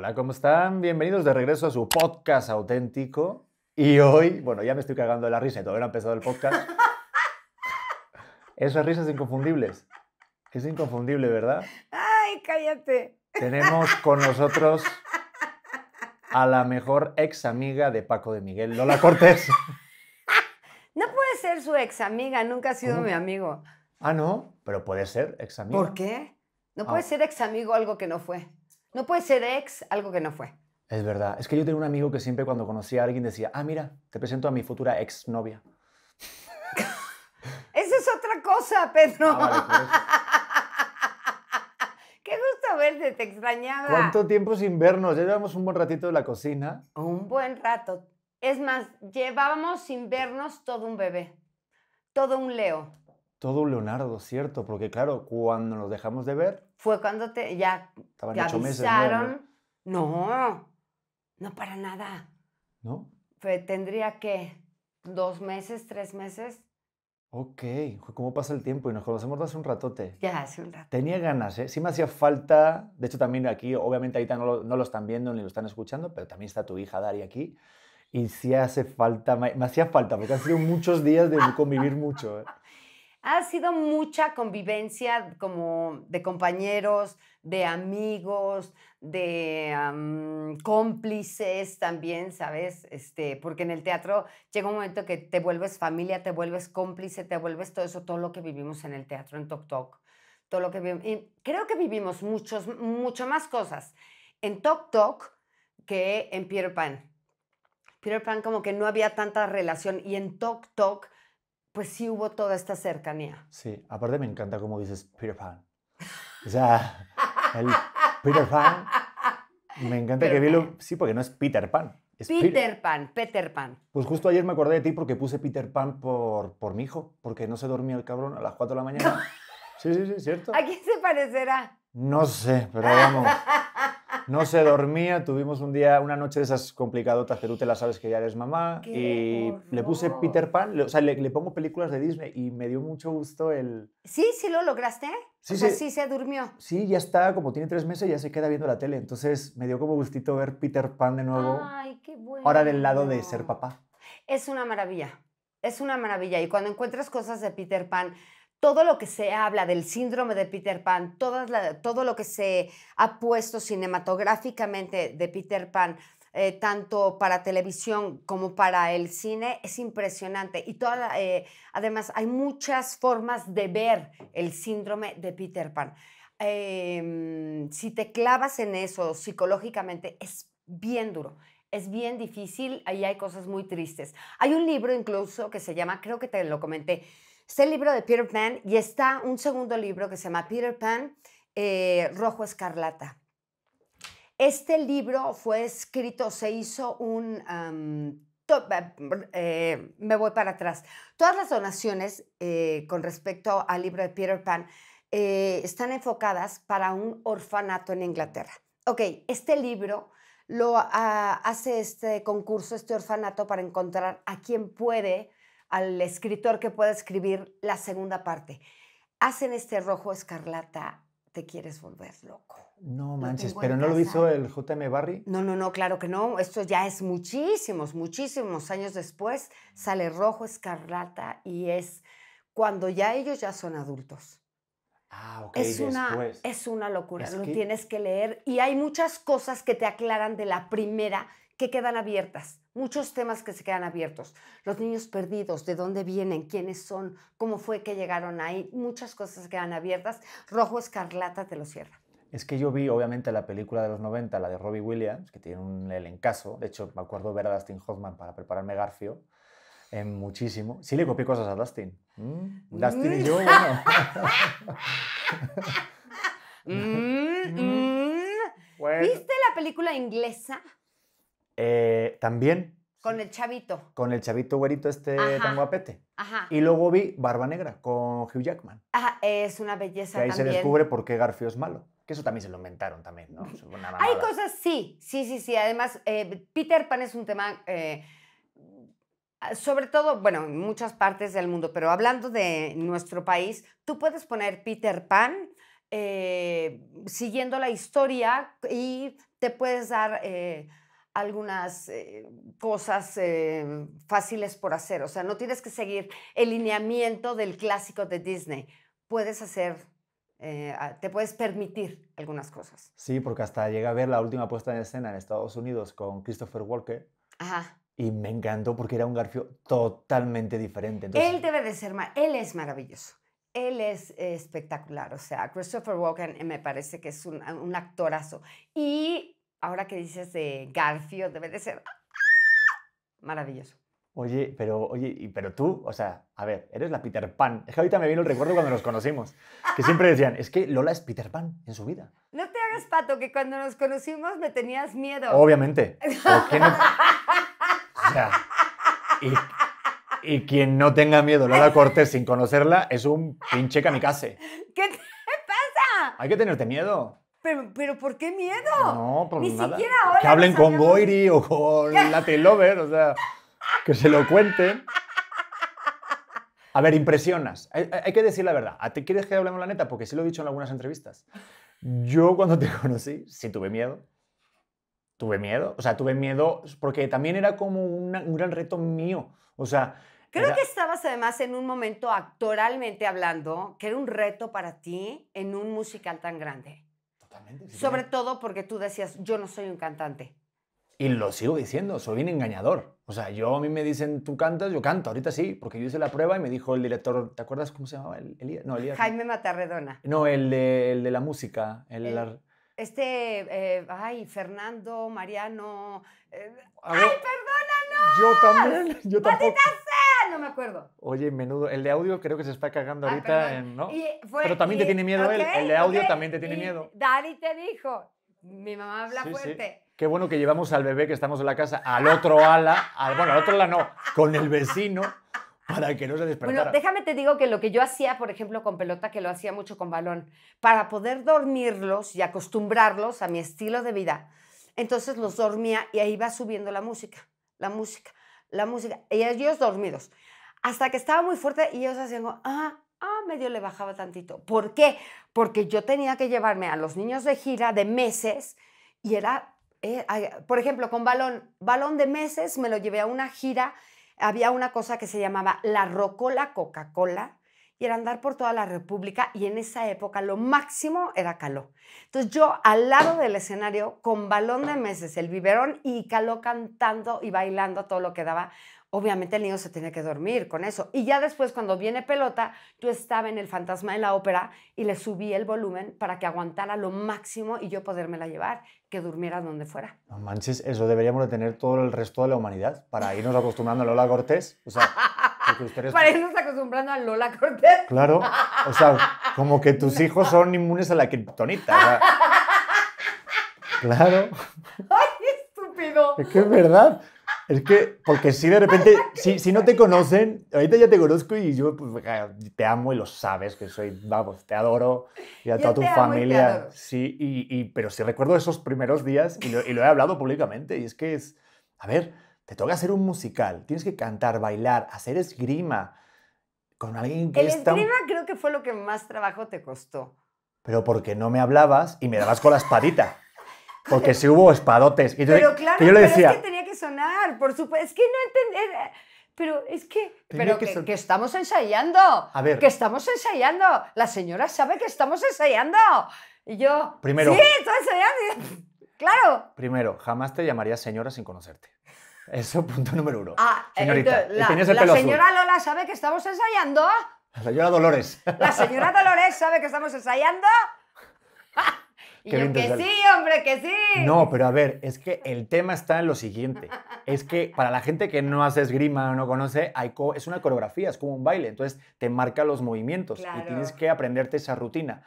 Hola, ¿cómo están? Bienvenidos de regreso a su podcast auténtico. Y hoy, bueno, ya me estoy cagando de la risa y todavía no ha empezado el podcast. Esas risas inconfundibles. Es inconfundible, ¿verdad? Ay, cállate. Tenemos con nosotros a la mejor ex amiga de Paco de Miguel, Lola Cortés. No puede ser su ex amiga, nunca ha sido mi amigo. Ah, no, pero puede ser ex amiga. ¿Por qué? No puede ah. ser ex amigo algo que no fue. No puede ser ex algo que no fue. Es verdad. Es que yo tenía un amigo que siempre cuando conocía a alguien decía, ah, mira, te presento a mi futura ex novia. Esa es otra cosa, Pedro. Ah, Qué gusto verte, te extrañaba. ¿Cuánto tiempo sin vernos? llevamos un buen ratito de la cocina. Un buen rato. Es más, llevábamos sin vernos todo un bebé, todo un Leo. Todo un Leonardo, cierto, porque claro, cuando nos dejamos de ver, fue cuando te ya Estaban avisaron. ¿no? no, para nada. ¿No? tendría que dos meses, tres meses. Ok, ¿cómo pasa el tiempo? Y nos conocemos hace un ratote. Ya, hace un rato. Tenía ganas, ¿eh? Sí me hacía falta, de hecho también aquí, obviamente ahorita no lo, no lo están viendo ni lo están escuchando, pero también está tu hija Daria aquí. Y sí hace falta, me, me hacía falta, porque han sido muchos días de convivir mucho. ¿eh? ha sido mucha convivencia como de compañeros, de amigos, de cómplices también, ¿sabes? Este, porque en el teatro llega un momento que te vuelves familia, te vuelves cómplice, te vuelves todo eso, todo lo que vivimos en el teatro, en Tok Tok, todo lo que creo que vivimos muchos, mucho más cosas en Tok Tok que en Peter Pan. Peter Pan como que no había tanta relación y en Tok Tok pues sí hubo toda esta cercanía. Sí, aparte me encanta cómo dices Peter Pan. O sea, el Peter Pan. Me encanta que vi Sí, porque no es Peter Pan. Es Peter, Pan, Peter Pan. Pues justo ayer me acordé de ti porque puse Peter Pan por, por mi hijo, porque no se dormía el cabrón a las 4 de la mañana. Sí, sí, sí, cierto. ¿A quién se parecerá? No sé, pero vamos no se dormía, tuvimos un día, una noche de esas complicadotas pero tú te la sabes que ya eres mamá y le puse Peter Pan, o sea, le, pongo películas de Disney y me dio mucho gusto el... Sí, sí lo lograste. Sí, o sea, sí, sí se durmió. Sí, ya está, como tiene tres meses, ya se queda viendo la tele. Entonces me dio como gustito ver Peter Pan de nuevo. Ay, qué bueno. Ahora del lado de ser papá. Es una maravilla, es una maravilla. Y cuando encuentras cosas de Peter Pan, todo lo que se habla del síndrome de Peter Pan, todo lo que se ha puesto cinematográficamente de Peter Pan, eh, tanto para televisión como para el cine, es impresionante. Y toda eh, además hay muchas formas de ver el síndrome de Peter Pan. Em, si te clavas en eso psicológicamente, es bien duro. Es bien difícil Ahí hay cosas muy tristes. Hay un libro incluso que se llama, creo que te lo comenté, es el libro de Peter Pan y está un segundo libro que se llama Peter Pan, eh, Rojo Escarlata. Este libro fue escrito, se hizo un... Eh, me voy para atrás. Todas las donaciones eh, con respecto al libro de Peter Pan están enfocadas para un orfanato en Inglaterra. Ok, este libro lo ah, hace este concurso, este orfanato, para encontrar a quien puede al escritor que pueda escribir la segunda parte. Hacen este rojo escarlata, te quieres volver loco. No manches, pero ¿no lo hizo el JM Barry? No, no, no, claro que no. Esto ya es muchísimos, muchísimos años después. Sale rojo escarlata y es cuando ya ellos ya son adultos. Ah, ok. Es, una, es una locura, lo tienes que leer. Y hay muchas cosas que te aclaran de la primera que quedan abiertas, muchos temas que se quedan abiertos. Los niños perdidos, de dónde vienen, quiénes son, cómo fue que llegaron ahí, muchas cosas que quedan abiertas. Rojo Escarlata te lo cierra. Es que yo vi, obviamente, la película de los 90, la de Robbie Williams, que tiene un elencazo. De hecho, me acuerdo ver a Dustin Hoffman para prepararme Garfio. en eh, muchísimo. Sí le copié cosas a Dustin. Mm. Dustin y yo, mm. mm, ¿Viste la película inglesa? Eh, también. Con el chavito. Con el chavito güerito este tan Ajá. Y luego vi Barba Negra con Hugh Jackman. Ajá, es una belleza. Que ahí se descubre por qué Garfio es malo. Que eso también se lo inventaron también, ¿no? Hay cosas, sí, sí, sí, sí. Además, eh, Peter Pan es un tema, eh, sobre todo, bueno, en muchas partes del mundo, pero hablando de nuestro país, tú puedes poner Peter Pan siguiendo la historia y te puedes dar algunas eh, cosas eh, fáciles por hacer. O sea, no tienes que seguir el lineamiento del clásico de Disney. Puedes hacer, eh, te puedes permitir algunas cosas. Sí, porque hasta llega a ver la última puesta en escena en Estados Unidos con Christopher Walker. Ajá. Y me encantó porque era un Garfio totalmente diferente. Él debe de ser, él es maravilloso. Él es espectacular, o sea, Christopher Walken me parece que es un, un actorazo. Y ahora que dices de Garfio, debe de ser maravilloso. Oye, pero, oye, pero tú, o sea, a ver, eres la Peter Pan. Es que ahorita me vino el recuerdo cuando nos conocimos, que siempre decían, es que Lola es Peter Pan en su vida. No te hagas pato, que cuando nos conocimos me tenías miedo. Obviamente. O sea, y, y quien no tenga miedo Lola Cortés sin conocerla es un pinche kamikaze. ¿Qué te pasa? Hay que tenerte miedo. Pero, pero, ¿por qué miedo? No, por pues Ni siquiera ahora. Que hablen con Goiri o con Latin Lover, o sea, que se lo cuenten. A ver, impresionas. Hay, que decir la verdad. ¿A ti quieres que hablemos la neta? Porque sí lo he dicho en algunas entrevistas. Yo cuando te conocí, sí tuve miedo. Tuve miedo. O sea, tuve miedo porque también era como un gran reto mío. O sea... Creo que estabas además en un momento actoralmente hablando que era un reto para ti en un musical tan grande. Sobre todo porque tú decías, yo no soy un cantante. Y lo sigo diciendo, soy bien engañador. O sea, yo a mí me dicen, tú cantas, yo canto, ahorita sí, porque yo hice la prueba y me dijo el director, ¿te acuerdas cómo se llamaba? El, no, el, Jaime Matarredona. No, el de, el de la música. El, Este, eh, ay, Fernando, Mariano. Eh, ¡Ay, perdónanos! Yo también, yo también no me acuerdo. Oye, menudo. El de audio creo que se está cagando ah, ahorita, en, ¿no? Pero también te tiene miedo él. El de audio también te tiene miedo. Dari te dijo, mi mamá habla fuerte. Sí. Qué bueno que llevamos al bebé que estamos en la casa, al otro ala, al, bueno, al otro ala no, con el vecino para que no se despertara. Bueno, déjame te digo que lo que yo hacía, por ejemplo, con pelota, que lo hacía mucho con balón, para poder dormirlos y acostumbrarlos a mi estilo de vida, entonces los dormía y ahí va subiendo la música, la música la música, y ellos dormidos. Hasta que estaba muy fuerte y ellos hacían, ah, ah, medio le bajaba tantito. ¿Por qué? Porque yo tenía que llevarme a los niños de gira de meses y era, eh, por ejemplo, con balón, balón de meses me lo llevé a una gira, había una cosa que se llamaba la Rocola Coca-Cola, y era andar por toda la República y en esa época lo máximo era Caló. Entonces yo al lado del escenario con balón de meses, el biberón y Caló cantando y bailando todo lo que daba. Obviamente el niño se tiene que dormir con eso. Y ya después cuando viene pelota, yo estaba en el fantasma de la ópera y le subí el volumen para que aguantara lo máximo y yo podérmela llevar, que durmiera donde fuera. No manches, eso deberíamos de tener todo el resto de la humanidad para irnos acostumbrando a Lola Cortés. O sea, ustedes... Para acostumbrando a Lola Cortés. Claro. O sea, como que tus hijos son inmunes a la criptonita. Claro. Ay, estúpido. Es que es verdad. Es que, porque si de repente, si, si, no te conocen, ahorita ya te conozco y yo pues, te amo y lo sabes, que soy, vamos, te adoro y a toda tu familia. sí, y, pero si recuerdo esos primeros días y lo, y lo he hablado públicamente y es que es, a ver, te toca hacer un musical, tienes que cantar, bailar, hacer esgrima con alguien que El esgrima creo que fue lo que más trabajo te costó. Pero porque no me hablabas y me dabas con la espadita. Porque si hubo espadotes. Y pero claro, yo le decía, pero es que tenía que sonar, por supuesto. Es que no entender... Pero es que... Pero que, estamos ensayando. A ver. Que estamos ensayando. La señora sabe que estamos ensayando. Y yo... Primero... Sí, estoy ensayando. claro. Primero, jamás te llamaría señora sin conocerte. Eso, punto número uno. Ah, la, señora Lola sabe que estamos ensayando. La señora Dolores. La señora Dolores sabe que estamos ensayando. y que sí, hombre, que sí. No, pero a ver, es que el tema está en lo siguiente. Es que para la gente que no hace esgrima o no conoce, es una coreografía, es como un baile. Entonces te marca los movimientos y tienes que aprenderte esa rutina.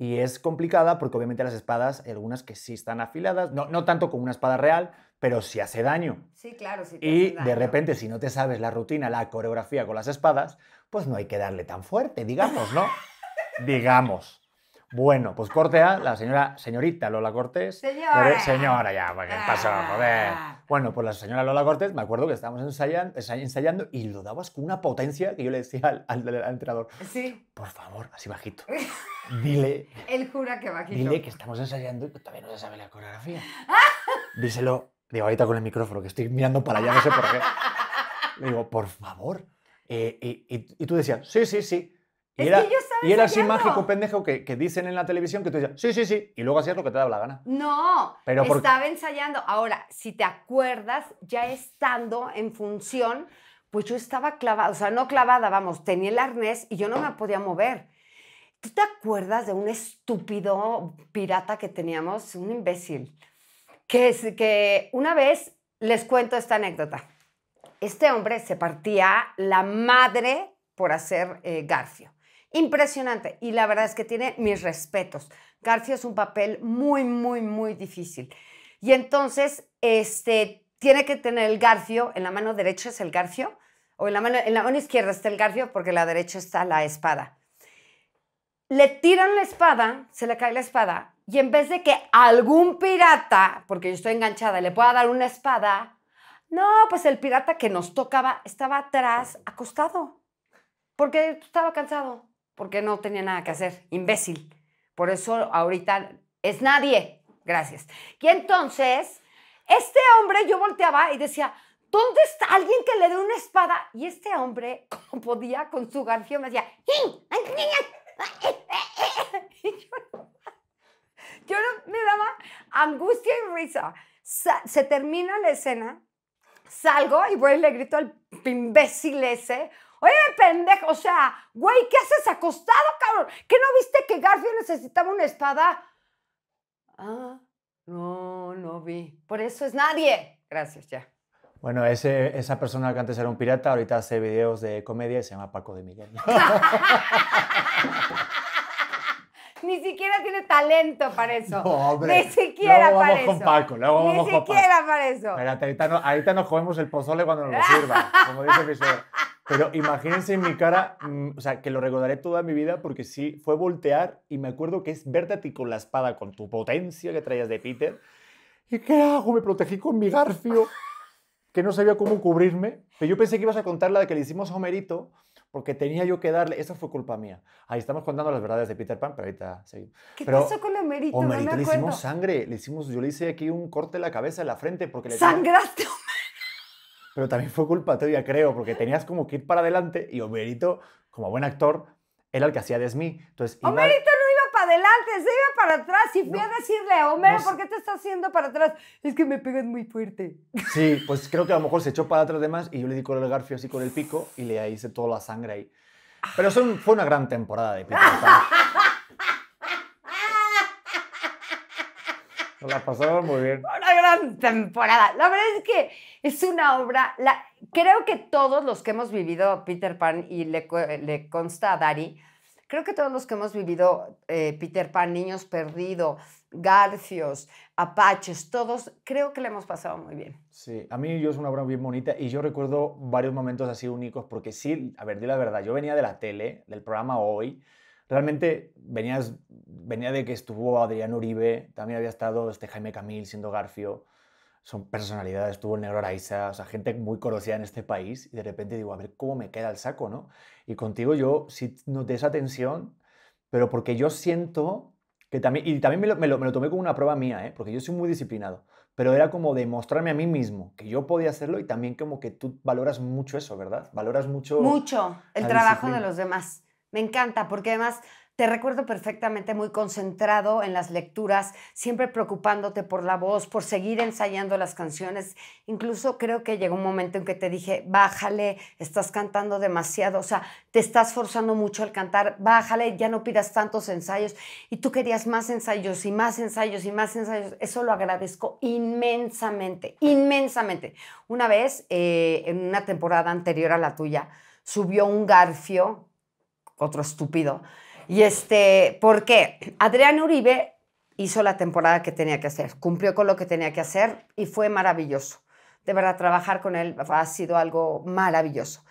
Y es complicada porque obviamente las espadas, algunas que sí están afiladas, no, no tanto como una espada real, pero si hace daño. Sí, claro, sí. y de repente, si no te sabes la rutina, la coreografía con las espadas, pues no hay que darle tan fuerte, digamos, ¿no? digamos. Bueno, pues cortea la señora, señorita Lola Cortés. Señora. señora, ya, ¿qué ah. pasó? Joder. Bueno, pues la señora Lola Cortés, me acuerdo que estábamos ensayando, ensayando y lo dabas con una potencia que yo le decía al, entrenador. Sí. Por favor, así bajito. Dile. Él jura que bajito. Dile que estamos ensayando y todavía no se sabe la coreografía. Díselo Digo, ahorita con el micrófono, que estoy mirando para allá, no sé por qué. Le digo, por favor. Eh, y, tú decías, sí, sí, sí. Y es era, que y era así mágico pendejo que, dicen en la televisión que tú decías, sí, sí, sí, y luego hacías lo que te daba la gana. No, Pero estaba ensayando. Ahora, si te acuerdas, ya estando en función, pues yo estaba clavada, o sea, no clavada, vamos, tenía el arnés y yo no me podía mover. ¿Tú te acuerdas de un estúpido pirata que teníamos? Un imbécil que, una vez les cuento esta anécdota. Este hombre se partía la madre por hacer eh, Garfio. Impresionante. Y la verdad es que tiene mis respetos. Garfio es un papel muy, muy, muy difícil. Y entonces, este, tiene que tener el Garfio, en la mano derecha es el Garfio, o en la mano, en la mano izquierda está el Garfio porque en la derecha está la espada. Le tiran la espada, se le cae la espada y en vez de que algún pirata, porque yo estoy enganchada, le pueda dar una espada, no, pues el pirata que nos tocaba estaba atrás, acostado, porque estaba cansado, porque no tenía nada que hacer, imbécil. Por eso ahorita es nadie. Gracias. Y entonces, este hombre yo volteaba y decía, ¿dónde está alguien que le dé una espada? Y este hombre, como podía con su garfio, me decía, ¡Ay, niña! ¡Ay, ay niña ay yo no, me daba angustia y risa. se termina la escena, salgo y voy y le grito al imbécil ese, Oye, pendejo, o sea, güey, ¿qué haces acostado, cabrón? ¿Qué no viste que Garfield necesitaba una espada? Ah, no, no vi. Por eso es nadie. Gracias, ya. Bueno, ese, esa persona que antes era un pirata, ahorita hace videos de comedia y se llama Paco de Miguel. ni siquiera tiene talento para eso. No, Ni siquiera luego para eso. Con Paco, ni siquiera para eso. ahorita, nos comemos el pozole cuando nos lo sirva, como dice mi suegro. Pero imagínense en mi cara, mm, o sea, que lo recordaré toda mi vida porque sí, fue voltear y me acuerdo que es verte a ti con la espada, con tu potencia que traías de Peter. ¿Y qué hago? Me protegí con mi garfio, que no sabía cómo cubrirme. Pero yo pensé que ibas a contar la de que le hicimos a Homerito, porque tenía yo que darle, Eso fue culpa mía. Ahí estamos contando las verdades de Peter Pan, pero ahorita seguimos. ¿Qué pasó con Omerito? Omerito le hicimos sangre, le hicimos, yo le hice aquí un corte en la cabeza, en la frente, porque le... ¿Sangraste, Omerito Pero también fue culpa tuya, creo, porque tenías como que ir para adelante y Omerito como buen actor, era el que hacía de Entonces, adelante, se iba para atrás y fui a decirle a Homero, ¿por qué te estás haciendo para atrás? Es que me pegan muy fuerte. Sí, pues creo que a lo mejor se echó para atrás de más y yo le di con el garfio así con el pico y le hice toda la sangre ahí. Pero son, fue una gran temporada de Peter Pan. La pasamos muy bien. Una gran temporada. La verdad es que es una obra. La, creo que todos los que hemos vivido Peter Pan y le, le consta a Dari, Creo que todos los que hemos vivido eh, Peter Pan, Niños Perdido, Garfios, Apaches, todos, creo que le hemos pasado muy bien. Sí, a mí yo es una obra bien bonita y yo recuerdo varios momentos así únicos porque sí, a ver, di la verdad, yo venía de la tele, del programa Hoy, realmente venías, venía de que estuvo Adrián Uribe, también había estado este Jaime Camil siendo Garfio, son personalidades, estuvo el negro Araiza, o sea, gente muy conocida en este país, y de repente digo, a ver cómo me queda el saco, ¿no? Y contigo yo sí noté esa tensión, pero porque yo siento que también, y también me lo, tomé como una prueba mía, ¿eh? porque yo soy muy disciplinado, pero era como demostrarme a mí mismo que yo podía hacerlo y también como que tú valoras mucho eso, ¿verdad? Valoras mucho... Mucho el trabajo de los demás. Me encanta, porque además te recuerdo perfectamente muy concentrado en las lecturas, siempre preocupándote por la voz, por seguir ensayando las canciones. Incluso creo que llegó un momento en que te dije, bájale, estás cantando demasiado, o sea, te estás forzando mucho al cantar, bájale, ya no pidas tantos ensayos. Y tú querías más ensayos y más ensayos y más ensayos. Eso lo agradezco inmensamente, inmensamente. Una vez, eh, en una temporada anterior a la tuya, subió un garfio, otro estúpido, y este, porque Adrián Uribe hizo la temporada que tenía que hacer, cumplió con lo que tenía que hacer y fue maravilloso. De verdad, trabajar con él ha sido algo maravilloso.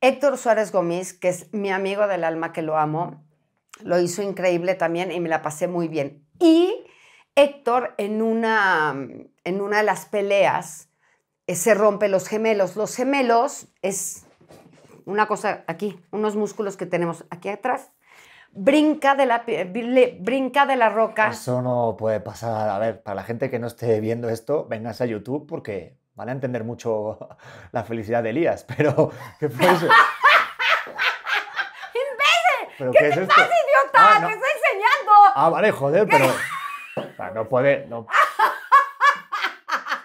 Héctor Suárez Gómez, que es mi amigo del alma, que lo amo, lo hizo increíble también y me la pasé muy bien. Y Héctor, en una, en una de las peleas, eh, se rompe los gemelos. Los gemelos es una cosa aquí, unos músculos que tenemos aquí atrás brinca de la, brinca de la roca. Eso no puede pasar. A ver, para la gente que no esté viendo esto, vengas a YouTube porque van a entender mucho la felicidad de Elías. Pero, ¿qué fue ¿Qué, te idiota? Ah, ¡Te estoy enseñando! Ah, vale, joder, pero... O sea, no puede... O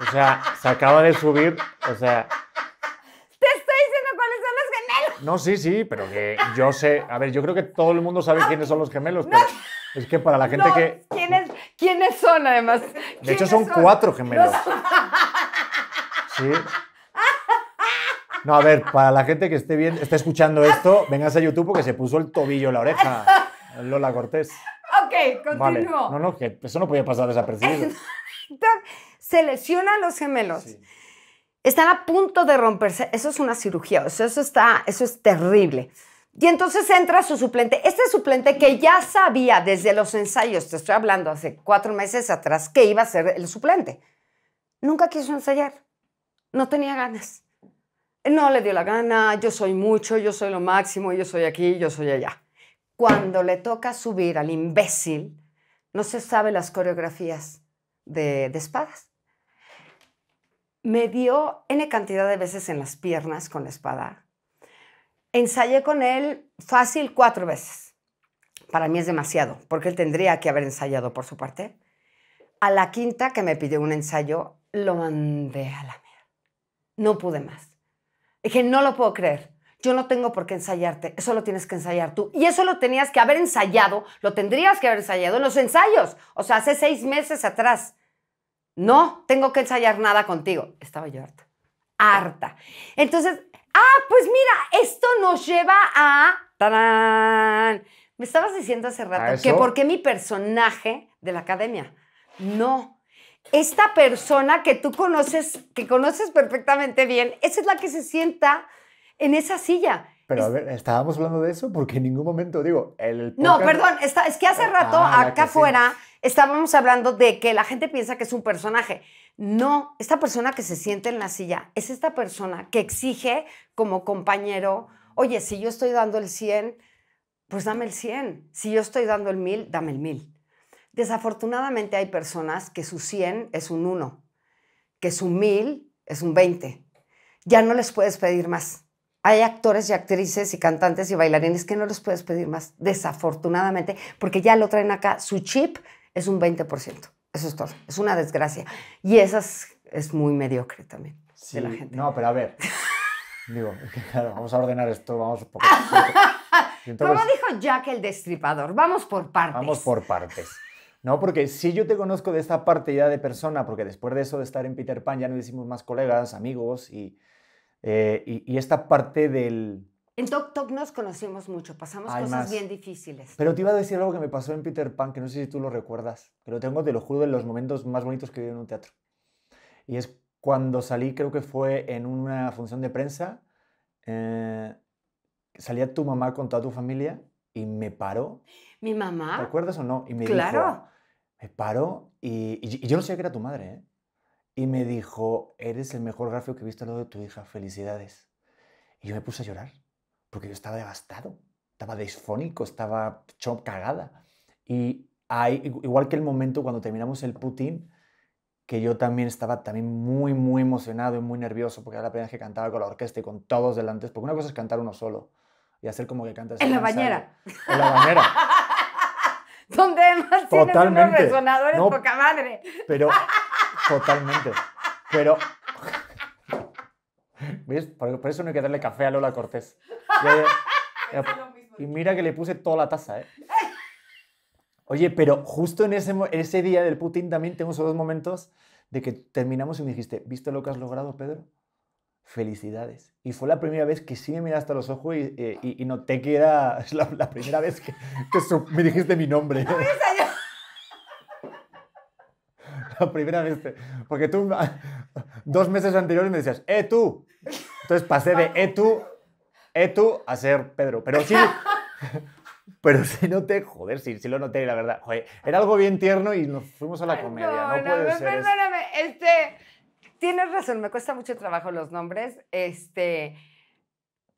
sea, se acaba de subir... O sea, no, sí, sí, pero que yo sé. A ver, yo creo que todo el mundo sabe quiénes son los gemelos, pero es que para la gente que. ¿quiénes, ¿Quiénes son, además? De hecho, son, cuatro gemelos. Sí. No, a ver, para la gente que esté bien, está escuchando esto, vengas a YouTube porque se puso el tobillo en la oreja. Lola Cortés. Ok, continúo. No, no, que eso no podía pasar desapercibido. se lesionan los gemelos. Están a punto de romperse. Eso es una cirugía. Eso, eso, está, eso es terrible. Y entonces entra su suplente. Este suplente que ya sabía desde los ensayos, te estoy hablando hace cuatro meses atrás, que iba a ser el suplente. Nunca quiso ensayar. No tenía ganas. No le dio la gana. Yo soy mucho, yo soy lo máximo, yo soy aquí, yo soy allá. Cuando le toca subir al imbécil, no se sabe las coreografías de espadas me dio N cantidad de veces en las piernas con la espada. Ensayé con él fácil cuatro veces. Para mí es demasiado, porque él tendría que haber ensayado por su parte. A la quinta que me pidió un ensayo, lo mandé a la mierda. No pude más. Dije, no lo puedo creer. Yo no tengo por qué ensayarte, eso lo tienes que ensayar tú. Y eso lo tenías que haber ensayado, lo tendrías que haber ensayado en los ensayos, o sea, hace seis meses atrás no tengo que ensayar nada contigo. Estaba yo harta, harta. Entonces, ah, pues mira, esto nos lleva a... Me estabas diciendo hace rato que por qué mi personaje de la academia. No. Esta persona que tú conoces, que conoces perfectamente bien, esa es la que se sienta en esa silla. Pero a ver, estábamos hablando de eso porque en ningún momento digo, el... No, perdón, es que hace ah, rato ah, acá afuera estábamos hablando de que la gente piensa que es un personaje. No, esta persona que se siente en la silla es esta persona que exige como compañero, oye, si yo estoy dando el 100, pues dame el 100. Si yo estoy dando el 1000, dame el 1000. Desafortunadamente hay personas que su 100 es un 1, que su 1000 es un 20. Ya no les puedes pedir más hay actores y actrices y cantantes y bailarines que no los puedes pedir más, desafortunadamente, porque ya lo traen acá, su chip es un 20%. Eso es todo, es una desgracia. Y esa es muy mediocre también de la gente. No, pero a ver, digo, claro, vamos a ordenar esto, vamos por partes. Como dijo Jack el destripador, vamos por partes. Vamos por partes. No, porque si yo te conozco de esta parte ya de persona, porque después de eso de estar en Peter Pan ya no hicimos más colegas, amigos y eh, y, esta parte del... En Tok Tok nos conocimos mucho, pasamos cosas bien difíciles. Pero te iba a decir algo que me pasó en Peter Pan, que no sé si tú lo recuerdas, pero tengo, te lo juro, de los momentos más bonitos que he vivido en un teatro. Y es cuando salí, creo que fue en una función de prensa, eh, salía tu mamá con toda tu familia y me paró. ¿Mi mamá? ¿Te acuerdas o no? Y me claro. Dijo, me paró y, y, yo no sabía que era tu madre, ¿eh? y me dijo, eres el mejor grafio que he visto de tu hija, felicidades. Y yo me puse a llorar, porque yo estaba devastado, estaba disfónico, estaba cagada. Y hay, igual que el momento cuando terminamos el Putin, que yo también estaba también muy, muy emocionado y muy nervioso, porque era la primera vez que cantaba con la orquesta y con todos delante, porque una cosa es cantar uno solo y hacer como que cantas. En la bañera. En la bañera. Donde además tienes unos resonadores poca madre. Pero Totalmente. Pero. ¿Ves? Por, eso no hay que darle café a Lola Cortés. Y, mira que le puse toda la taza, ¿eh? Oye, pero justo en ese, ese día del Putin también tengo esos dos momentos de que terminamos y me dijiste, ¿viste lo que has logrado, Pedro? Felicidades. Y fue la primera vez que sí me miraste a los ojos y, eh, y noté que era la, primera vez que, me dijiste mi nombre la primera vez. Porque tú dos meses anteriores me decías, ¡eh tú! Entonces pasé de ¡eh tú! ¡eh tú! a ser Pedro. Pero sí. Pero sí noté, joder, sí, sí lo noté, la verdad. Joder, era algo bien tierno y nos fuimos a la comedia. No, puede ser. Perdóname, este. Tienes razón, me cuesta mucho trabajo los nombres. Este.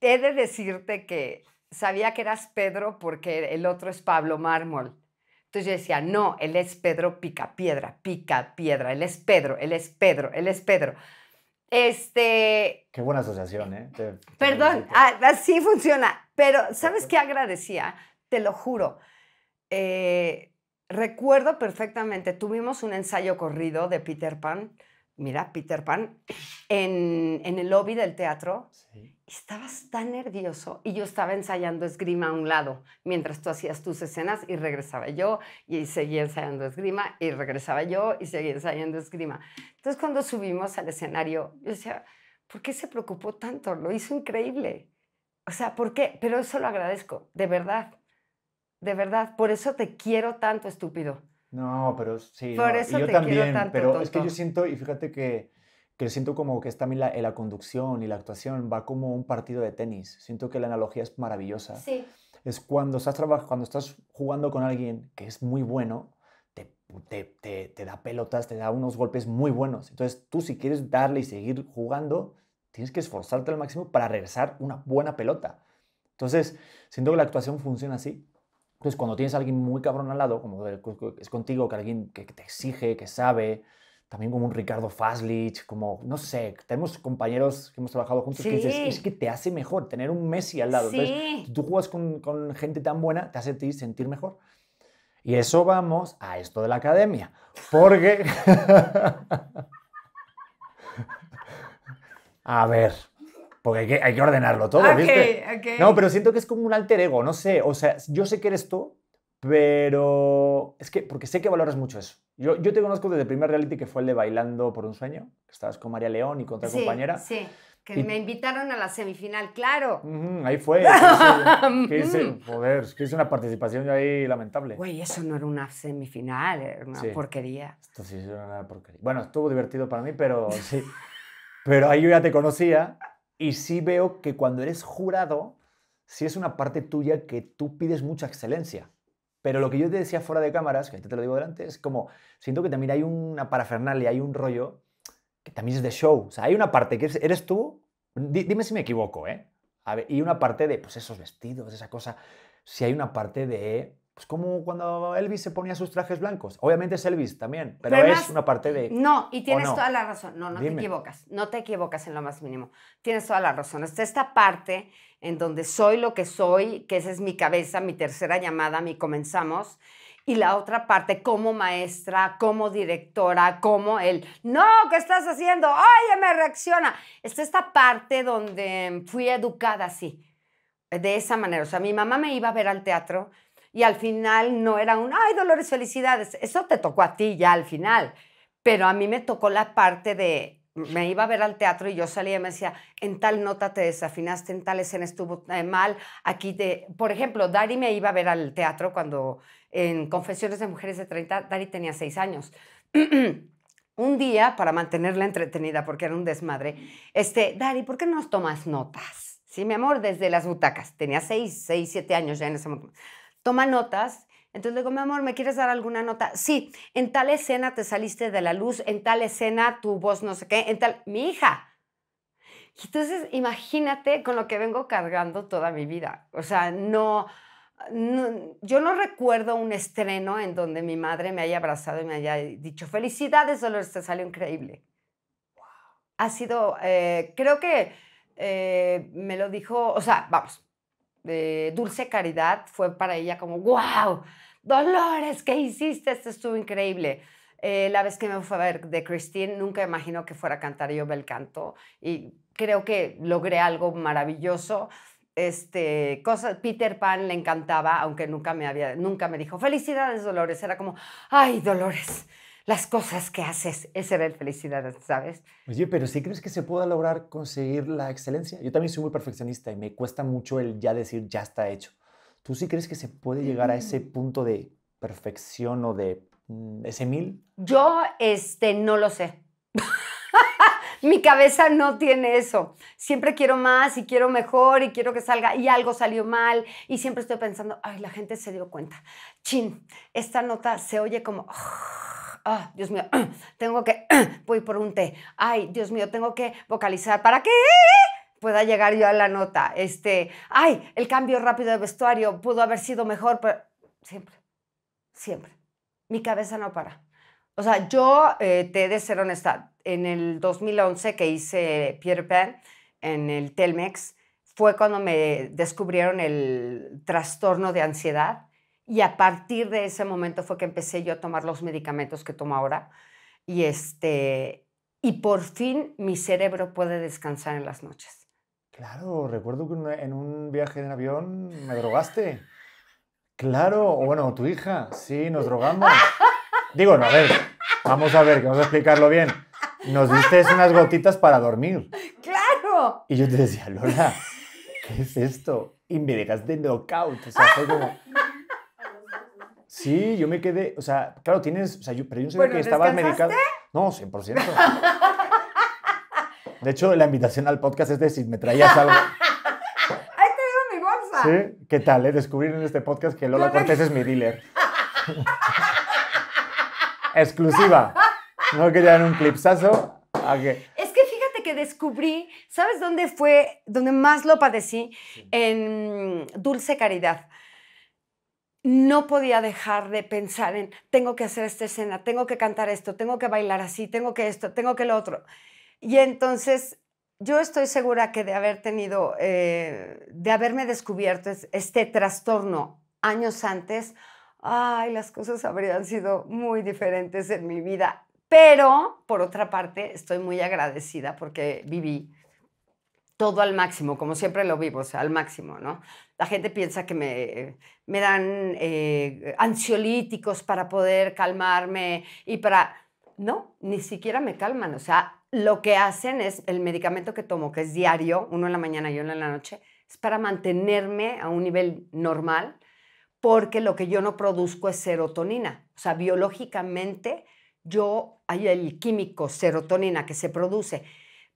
He de decirte que sabía que eras Pedro porque el otro es Pablo Mármol. Entonces yo decía, no, él es Pedro pica piedra, pica piedra, él es Pedro, él es Pedro, él es Pedro. Este... Qué buena asociación, ¿eh? perdón, así funciona. Pero, ¿sabes qué agradecía? Te lo juro. Eh, recuerdo perfectamente, tuvimos un ensayo corrido de Peter Pan, mira, Peter Pan, en, en el lobby del teatro. Sí estabas tan nervioso y yo estaba ensayando esgrima a un lado mientras tú hacías tus escenas y regresaba yo y seguía ensayando esgrima y regresaba yo y seguía ensayando esgrima. Entonces cuando subimos al escenario, yo decía, ¿por qué se preocupó tanto? Lo hizo increíble. O sea, ¿por qué? Pero eso lo agradezco, de verdad, de verdad. Por eso te quiero tanto, estúpido. No, pero sí. Por eso te quiero tanto, pero es que yo siento, y fíjate que que siento como que es también la, la, conducción y la actuación, va como un partido de tenis. Siento que la analogía es maravillosa. Sí. Es cuando estás, cuando estás jugando con alguien que es muy bueno, te, te, te, da pelotas, te da unos golpes muy buenos. Entonces tú si quieres darle y seguir jugando, tienes que esforzarte al máximo para regresar una buena pelota. Entonces, siento que la actuación funciona así. Entonces, cuando tienes a alguien muy cabrón al lado, como es contigo, que alguien que te exige, que sabe, también como un Ricardo Faslich, como, no sé, tenemos compañeros que hemos trabajado juntos que dices, es que te hace mejor tener un Messi al lado. Entonces, tú juegas con, gente tan buena, te hace sentir mejor. Y eso vamos a esto de la academia, porque... a ver, porque hay que, hay que ordenarlo todo, ¿viste? No, pero siento que es como un alter ego, no sé, o sea, yo sé que eres tú, pero es que, porque sé que valoras mucho eso. Yo, yo te conozco desde el primer reality que fue el de Bailando por un Sueño, que estabas con María León y con otra compañera. Sí, que me invitaron a la semifinal, claro. ahí fue. que hice, mm. joder, que hice una participación ahí lamentable. Güey, eso no era una semifinal, era una porquería. Esto sí era una porquería. Bueno, estuvo divertido para mí, pero sí. pero ahí yo ya te conocía y sí veo que cuando eres jurado, sí es una parte tuya que tú pides mucha excelencia. Pero lo que yo te decía fuera de cámaras, que ahorita te lo digo delante, es como, siento que también hay una parafernalia, hay un rollo que también es de show. O sea, hay una parte que eres tú, dime si me equivoco, ¿eh? y una parte de, pues esos vestidos, esa cosa. Si hay una parte de pues como cuando Elvis se ponía sus trajes blancos. Obviamente es Elvis también, pero, es una parte de... No, y tienes toda la razón. No, no te equivocas. No te equivocas en lo más mínimo. Tienes toda la razón. Está esta parte en donde soy lo que soy, que esa es mi cabeza, mi tercera llamada, mi comenzamos. Y la otra parte, como maestra, como directora, como el, no, ¿qué estás haciendo? Oye, me reacciona. Está esta parte donde fui educada así, de esa manera. O sea, mi mamá me iba a ver al teatro y al final no era un, ay, Dolores, felicidades. Eso te tocó a ti ya al final. Pero a mí me tocó la parte de, me iba a ver al teatro y yo salía y me decía, en tal nota te desafinaste, en tal escena estuvo eh, mal, aquí te... Por ejemplo, Dari me iba a ver al teatro cuando en Confesiones de Mujeres de 30, Dari tenía seis años. un día, para mantenerla entretenida, porque era un desmadre, este, Dari, ¿por qué no nos tomas notas? Sí, mi amor, desde las butacas. Tenía seis, seis siete años ya en ese momento toma notas. Entonces le digo, mi amor, ¿me quieres dar alguna nota? Sí, en tal escena te saliste de la luz, en tal escena tu voz no sé qué, en tal, mi hija. Entonces imagínate con lo que vengo cargando toda mi vida. O sea, no, yo no recuerdo un estreno en donde mi madre me haya abrazado y me haya dicho, felicidades, Dolores, te salió increíble. Ha sido, eh, creo que eh, me lo dijo, o sea, vamos, de Dulce Caridad fue para ella como, wow, Dolores, ¿qué hiciste? Esto estuvo increíble. Eh, la vez que me fue a ver de Christine, nunca imaginó que fuera a cantar yo bel canto y creo que logré algo maravilloso. Este, cosa, Peter Pan le encantaba, aunque nunca me, había, nunca me dijo, felicidades Dolores, era como, ay Dolores, las cosas que haces. ese ser el felicidad, ¿sabes? Oye, pero si ¿sí crees que se pueda lograr conseguir la excelencia? Yo también soy muy perfeccionista y me cuesta mucho el ya decir ya está hecho. ¿Tú sí crees que se puede llegar a ese mm. punto de perfección o de mm, ese mil? Yo este, no lo sé. Mi cabeza no tiene eso. Siempre quiero más y quiero mejor y quiero que salga y algo salió mal y siempre estoy pensando, ay, la gente se dio cuenta. Chin, esta nota se oye como... Ah, Dios mío, tengo que, voy por un té, ay, Dios mío, tengo que vocalizar, ¿para que pueda llegar yo a la nota. Este, ay, el cambio rápido de vestuario pudo haber sido mejor, pero siempre, siempre. Mi cabeza no para. O sea, yo eh, te he de ser honesta. En el 2011 que hice Peter Pan en el Telmex, fue cuando me descubrieron el trastorno de ansiedad y a partir de ese momento fue que empecé yo a tomar los medicamentos que tomo ahora. Y, este, y por fin mi cerebro puede descansar en las noches. Claro, recuerdo que en un viaje en avión me drogaste. Claro, o bueno, tu hija, sí, nos drogamos. Digo, no, a ver, vamos a ver, que vamos a explicarlo bien. Nos diste unas gotitas para dormir. ¡Claro! Y yo te decía, Lola, ¿qué es esto? Y me dejaste knockout. O sea, fue como. Sí, yo me quedé, o sea, claro, tienes, o sea, yo, pero yo no sabía que estabas medicado. No, 100%. De hecho, la invitación al podcast es de si me traías algo. Ahí te digo mi bolsa. Sí, ¿qué tal? Eh? Descubrir en este podcast que Lola Cortés es mi dealer. Exclusiva. No quería dar un clipsazo. Ah, es que fíjate que descubrí, ¿sabes dónde fue, donde más lo padecí? En Dulce Caridad no podía dejar de pensar en, tengo que hacer esta escena, tengo que cantar esto, tengo que bailar así, tengo que esto, tengo que lo otro. Y entonces yo estoy segura que de haber tenido, eh, de haberme descubierto este trastorno años antes, ay, las cosas habrían sido muy diferentes en mi vida. Pero, por otra parte, estoy muy agradecida porque viví todo al máximo, como siempre lo vivo, o sea, al máximo, ¿no? La gente piensa que me, dan eh, ansiolíticos para poder calmarme y para... No, ni siquiera me calman, o sea, lo que hacen es el medicamento que tomo, que es diario, uno en la mañana y uno en la noche, es para mantenerme a un nivel normal, porque lo que yo no produzco es serotonina. O sea, biológicamente yo, hay el químico serotonina que se produce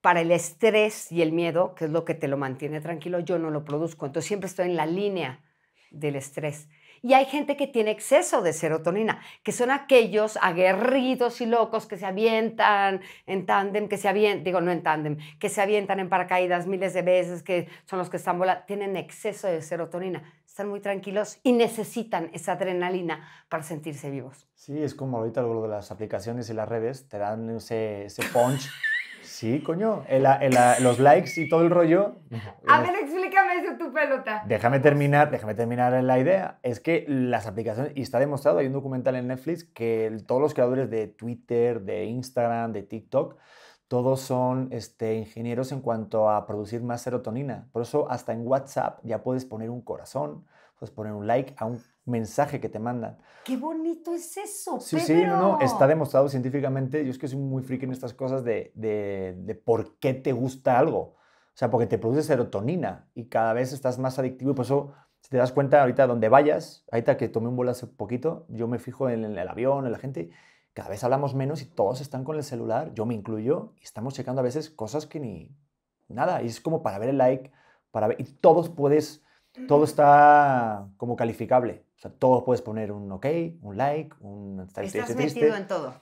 para el estrés y el miedo, que es lo que te lo mantiene tranquilo, yo no lo produzco. Entonces siempre estoy en la línea del estrés. Y hay gente que tiene exceso de serotonina, que son aquellos aguerridos y locos que se avientan en tándem, que se avientan, digo no en tándem, que se avientan en paracaídas miles de veces, que son los que están volando, tienen exceso de serotonina, están muy tranquilos y necesitan esa adrenalina para sentirse vivos. Sí, es como ahorita lo de las aplicaciones y las redes, te dan ese punch. Sí, coño. los likes y todo el rollo. A ver, explícame eso tu pelota. Déjame terminar, déjame terminar la idea. Es que las aplicaciones, y está demostrado, hay un documental en Netflix que todos los creadores de Twitter, de Instagram, de TikTok, todos son este, ingenieros en cuanto a producir más serotonina. Por eso hasta en WhatsApp ya puedes poner un corazón pues poner un like a un mensaje que te mandan. ¡Qué bonito es eso! Sí, Pedro. sí, no, no, está demostrado científicamente. Yo es que soy muy friki en estas cosas de, de, de, por qué te gusta algo. O sea, porque te produce serotonina y cada vez estás más adictivo. Y por eso, si te das cuenta, ahorita donde vayas, ahorita que tomé un vuelo hace poquito, yo me fijo en el avión, en la gente, cada vez hablamos menos y todos están con el celular, yo me incluyo, y estamos checando a veces cosas que ni nada. Y es como para ver el like, para ver, y todos puedes todo está como calificable. O sea, todo puedes poner un ok, un like, un... Estás metido en todo.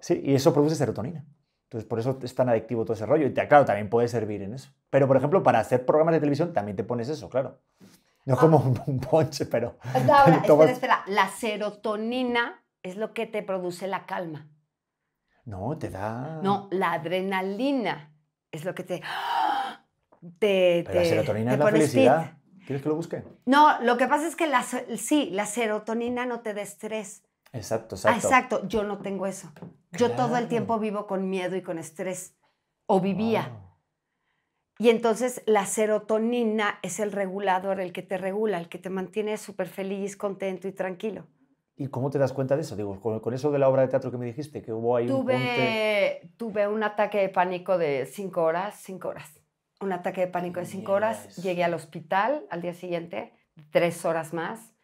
Sí, y eso produce serotonina. Entonces, por eso es tan adictivo todo ese rollo. Y te, claro, también puede servir en eso. Pero, por ejemplo, para hacer programas de televisión también te pones eso, claro. No ah. como un, ponche, pero... La serotonina es lo que te produce la calma. No, te da... No, la adrenalina es lo que te... Te, la serotonina es la felicidad. ¿Quieres que lo busque? No, lo que pasa es que la, sí, la serotonina no te da estrés. Exacto, exacto. Ah, exacto, yo no tengo eso. Yo todo el tiempo vivo con miedo y con estrés, o vivía. Y entonces la serotonina es el regulador, el que te regula, el que te mantiene súper feliz, contento y tranquilo. ¿Y cómo te das cuenta de eso? Digo, con, eso de la obra de teatro que me dijiste, que hubo ahí un ponte... Tuve un ataque de pánico de cinco horas, cinco horas un ataque de pánico de cinco horas, llegué al hospital al día siguiente, tres horas más,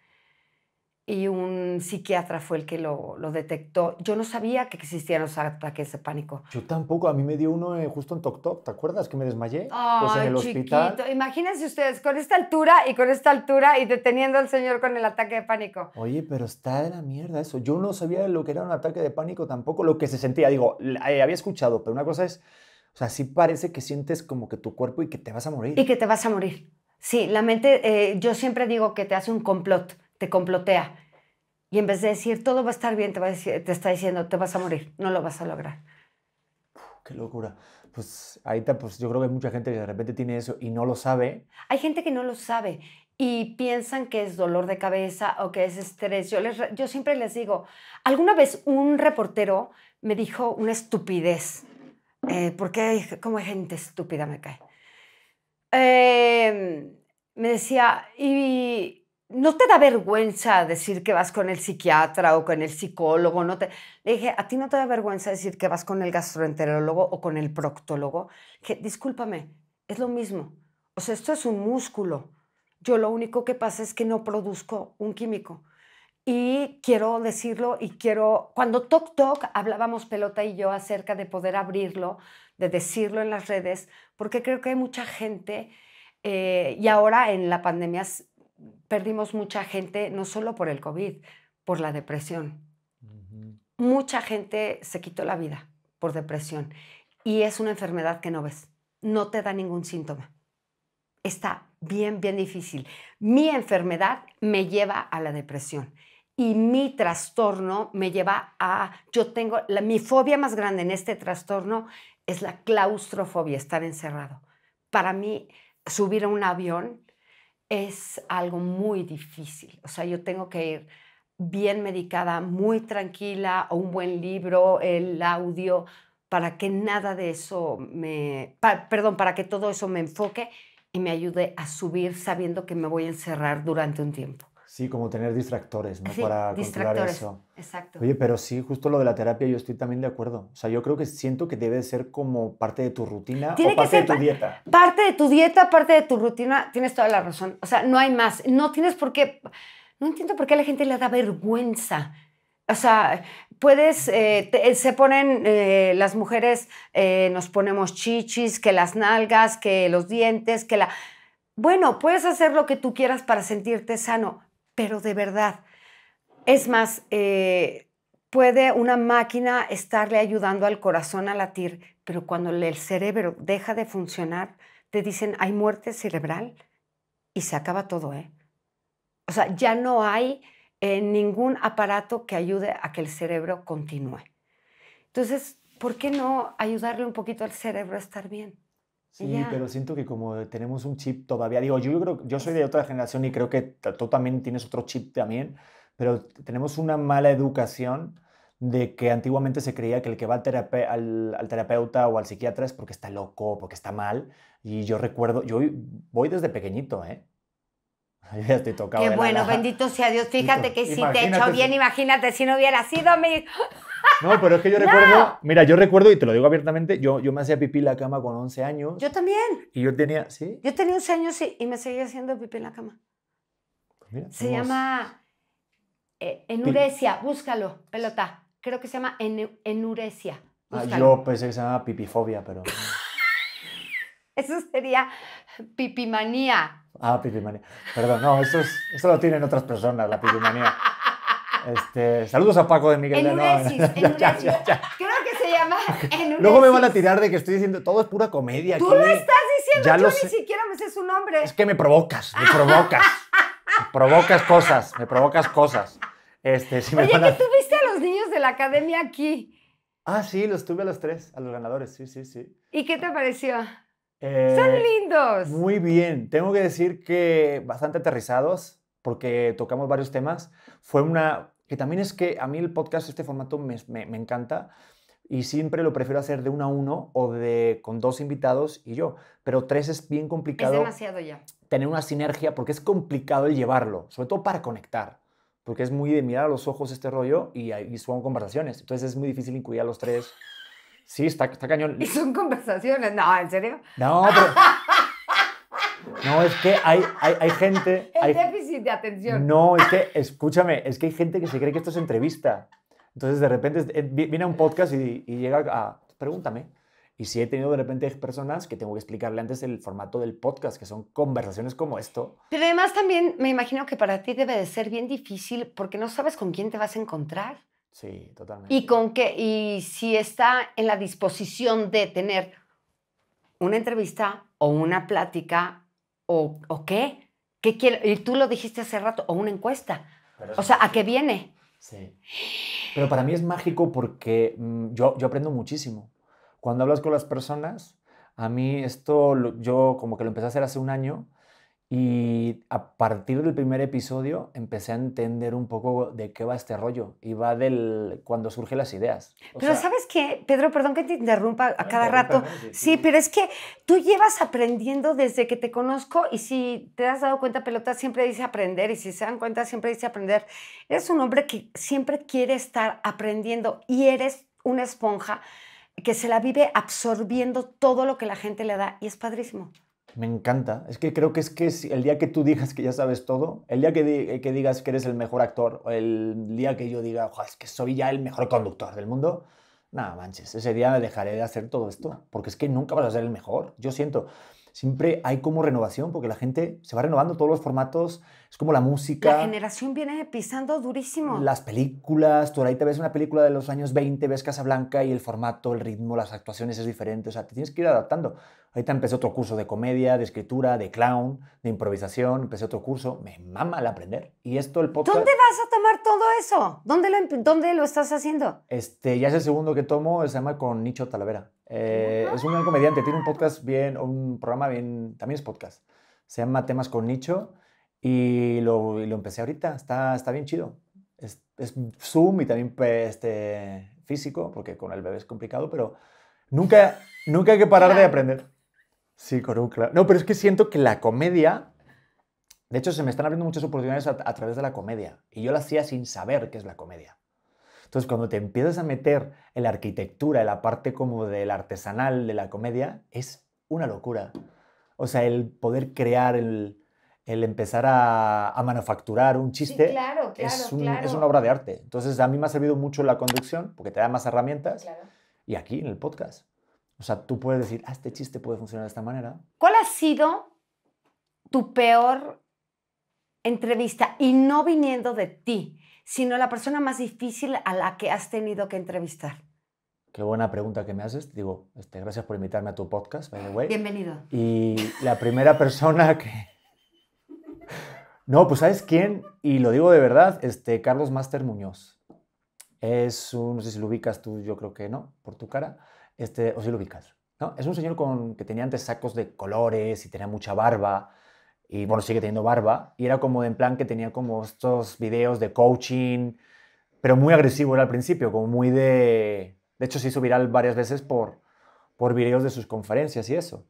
y un psiquiatra fue el que lo, detectó. Yo no sabía que existían los ataques de pánico. Yo tampoco, a mí me dio uno eh, justo en Tok Tok, ¿te acuerdas que me desmayé? Ah, pues en el chiquito. Imagínense ustedes, con esta altura y con esta altura y deteniendo al señor con el ataque de pánico. Oye, pero está de la mierda eso. Yo no sabía lo que era un ataque de pánico tampoco, lo que se sentía. Digo, eh, había escuchado, pero una cosa es o sea, sí parece que sientes como que tu cuerpo y que te vas a morir. Y que te vas a morir. Sí, la mente, eh, yo siempre digo que te hace un complot, te complotea. Y en vez de decir todo va a estar bien, te, está diciendo te vas a morir, no lo vas a lograr. Qué locura. Pues ahorita, pues yo creo que hay mucha gente que de repente tiene eso y no lo sabe. Hay gente que no lo sabe y piensan que es dolor de cabeza o que es estrés. Yo, les, yo siempre les digo, alguna vez un reportero me dijo una estupidez eh, porque como hay gente estúpida, me cae. Em, me decía, ¿y no te da vergüenza decir que vas con el psiquiatra o con el psicólogo? No te... Le dije, ¿a ti no te da vergüenza decir que vas con el gastroenterólogo o con el proctólogo? Dije, discúlpame, es lo mismo. O sea, esto es un músculo. Yo lo único que pasa es que no produzco un químico. Y quiero decirlo y quiero, cuando Tok Tok hablábamos Pelota y yo acerca de poder abrirlo, de decirlo en las redes, porque creo que hay mucha gente, eh, y ahora en la pandemia perdimos mucha gente, no solo por el COVID, por la depresión. Mucha gente se quitó la vida por depresión y es una enfermedad que no ves, no te da ningún síntoma. Está bien, bien difícil. Mi enfermedad me lleva a la depresión y mi trastorno me lleva a, yo tengo, la, mi fobia más grande en este trastorno es la claustrofobia, estar encerrado. Para mí, subir a un avión es algo muy difícil. O sea, yo tengo que ir bien medicada, muy tranquila, o un buen libro, el audio, para que nada de eso me, perdón, para que todo eso me enfoque y me ayude a subir sabiendo que me voy a encerrar durante un tiempo. Sí, como tener distractores, ¿no? Para controlar eso. Exacto. Oye, pero sí, justo lo de la terapia, yo estoy también de acuerdo. O sea, yo creo que siento que debe ser como parte de tu rutina o parte de tu dieta. Parte de tu dieta, parte de tu rutina, tienes toda la razón. O sea, no hay más. No tienes por qué. No entiendo por qué a la gente le da vergüenza. O sea, puedes, eh, eh, se ponen eh, las mujeres, nos ponemos chichis, que las nalgas, que los dientes, que la... Bueno, puedes hacer lo que tú quieras para sentirte sano pero de verdad. Es más, eh, puede una máquina estarle ayudando al corazón a latir, pero cuando el cerebro deja de funcionar, te dicen, hay muerte cerebral y se acaba todo, ¿eh? O sea, ya no hay eh, ningún aparato que ayude a que el cerebro continúe. Entonces, ¿por qué no ayudarle un poquito al cerebro a estar bien? Sí, pero siento que como tenemos un chip todavía, digo, yo creo, yo soy de otra generación y creo que tú también tienes otro chip también, pero tenemos una mala educación de que antiguamente se creía que el que va al, al, terapeuta o al psiquiatra es porque está loco, porque está mal. Y yo recuerdo, yo voy desde pequeñito, ¿eh? ya estoy tocado. Qué bueno, bendito sea Dios. Fíjate que si te he hecho bien, imagínate si no hubiera sido mi... No, pero es que yo recuerdo, mira, yo recuerdo, y te lo digo abiertamente, yo, yo me hacía pipí en la cama con 11 años. Yo también. Y yo tenía, ¿sí? Yo tenía 11 años y, y me seguía haciendo pipí en la cama. Pues se llama eh, enuresia, búscalo, pelota. Creo que se llama en, enuresia. Ah, yo pensé que se llamaba pipifobia, pero... Eso sería pipimanía. Ah, pipimanía. Perdón, no, eso, es, eso lo tienen otras personas, la pipimanía. Este, saludos a Paco de Miguel de en Creo que se llama en Luego me van a tirar de que estoy diciendo todo es pura comedia. Tú lo estás diciendo, yo ni siquiera me sé su nombre. Es que me provocas, me provocas. provocas cosas, me provocas cosas. Este, Oye, a... a los niños de la academia aquí. Ah, sí, los tuve a los tres, a los ganadores, sí, sí, sí. ¿Y qué te pareció? Eh, Son lindos. Muy bien. Tengo que decir que bastante aterrizados porque tocamos varios temas. Fue una, que también es que a mí el podcast, este formato me, encanta y siempre lo prefiero hacer de uno a uno o de con dos invitados y yo. Pero tres es bien complicado. Es demasiado ya. Tener una sinergia porque es complicado el llevarlo, sobre todo para conectar. Porque es muy de mirar a los ojos este rollo y, y son conversaciones. Entonces es muy difícil incluir a los tres. Sí, está, está cañón. Y son conversaciones. No, ¿en serio? No, pero. No, es que hay, hay, gente. hay, de atención. No, es que, escúchame, es que hay gente que se cree que esto es entrevista. Entonces, de repente, eh, viene un podcast y, llega a, pregúntame. Y si he tenido de repente personas que tengo que explicarle antes el formato del podcast, que son conversaciones como esto. Pero además también me imagino que para ti debe de ser bien difícil porque no sabes con quién te vas a encontrar. Sí, totalmente. Y con qué, y si está en la disposición de tener una entrevista o una plática o, o qué. ¿Qué quiere Y tú lo dijiste hace rato, o una encuesta. o sea, ¿a qué viene? Sí. Pero para mí es mágico porque mm, yo, yo aprendo muchísimo. Cuando hablas con las personas, a mí esto yo como que lo empecé a hacer hace un año y a partir del primer episodio empecé a entender un poco de qué va este rollo y va del cuando surgen las ideas. pero sabes que, Pedro, perdón que te interrumpa a cada rato. Sí, sí, pero es que tú llevas aprendiendo desde que te conozco y si te has dado cuenta, Pelota siempre dice aprender y si se dan cuenta, siempre dice aprender. Eres un hombre que siempre quiere estar aprendiendo y eres una esponja que se la vive absorbiendo todo lo que la gente le da y es padrísimo. Me encanta. Es que creo que es que el día que tú digas que ya sabes todo, el día que, eh, digas que eres el mejor actor, el día que yo diga, es que soy ya el mejor conductor del mundo, nada, manches, ese día me dejaré de hacer todo esto, porque es que nunca vas a ser el mejor. Yo siento, siempre hay como renovación, porque la gente se va renovando todos los formatos, es como la música. La generación viene pisando durísimo. Las películas, tú ahorita ves una película de los años 20, ves Casablanca y el formato, el ritmo, las actuaciones es diferente, o sea, te tienes que ir adaptando. Ahorita empecé otro curso de comedia, de escritura, de clown, de improvisación, empecé otro curso, me mama el aprender. Y esto el podcast... ¿Dónde vas a tomar todo eso? ¿Dónde lo, dónde lo estás haciendo? Este, ya es el segundo que tomo, se llama con Nicho Talavera. Eh, es un gran comediante, tiene un podcast bien, un programa bien, también es podcast. Se llama Temas con Nicho y lo, lo empecé ahorita, está, está bien chido. Es, Zoom y también este, físico, porque con el bebé es complicado, pero nunca, nunca hay que parar de aprender. Sí, con claro. No, pero es que siento que la comedia, de hecho, se me están abriendo muchas oportunidades a, a través de la comedia. Y yo la hacía sin saber qué es la comedia. Entonces, cuando te empiezas a meter en la arquitectura, en la parte como del artesanal de la comedia, es una locura. O sea, el poder crear, el, el empezar a, manufacturar un chiste es, una obra de arte. Entonces a mí me ha servido mucho la conducción porque te da más herramientas y aquí en el podcast. O sea, tú puedes decir, ah, este chiste puede funcionar de esta manera. ¿Cuál ha sido tu peor entrevista? Y no viniendo de ti, sino la persona más difícil a la que has tenido que entrevistar. Qué buena pregunta que me haces. Digo, este, gracias por invitarme a tu podcast, by the Bienvenido. Y la primera persona que, no, pues ¿sabes quién? Y lo digo de verdad, este, Carlos Master Muñoz. Es un, no sé si lo ubicas tú, yo creo que no, por tu cara, este, o si lo ubicas. ¿no? Es un señor con, que tenía antes sacos de colores y tenía mucha barba, y bueno, sigue teniendo barba, y era como en plan que tenía como estos videos de coaching, pero muy agresivo era al principio, como muy de... De hecho, se hizo viral varias veces por, por videos de sus conferencias y eso.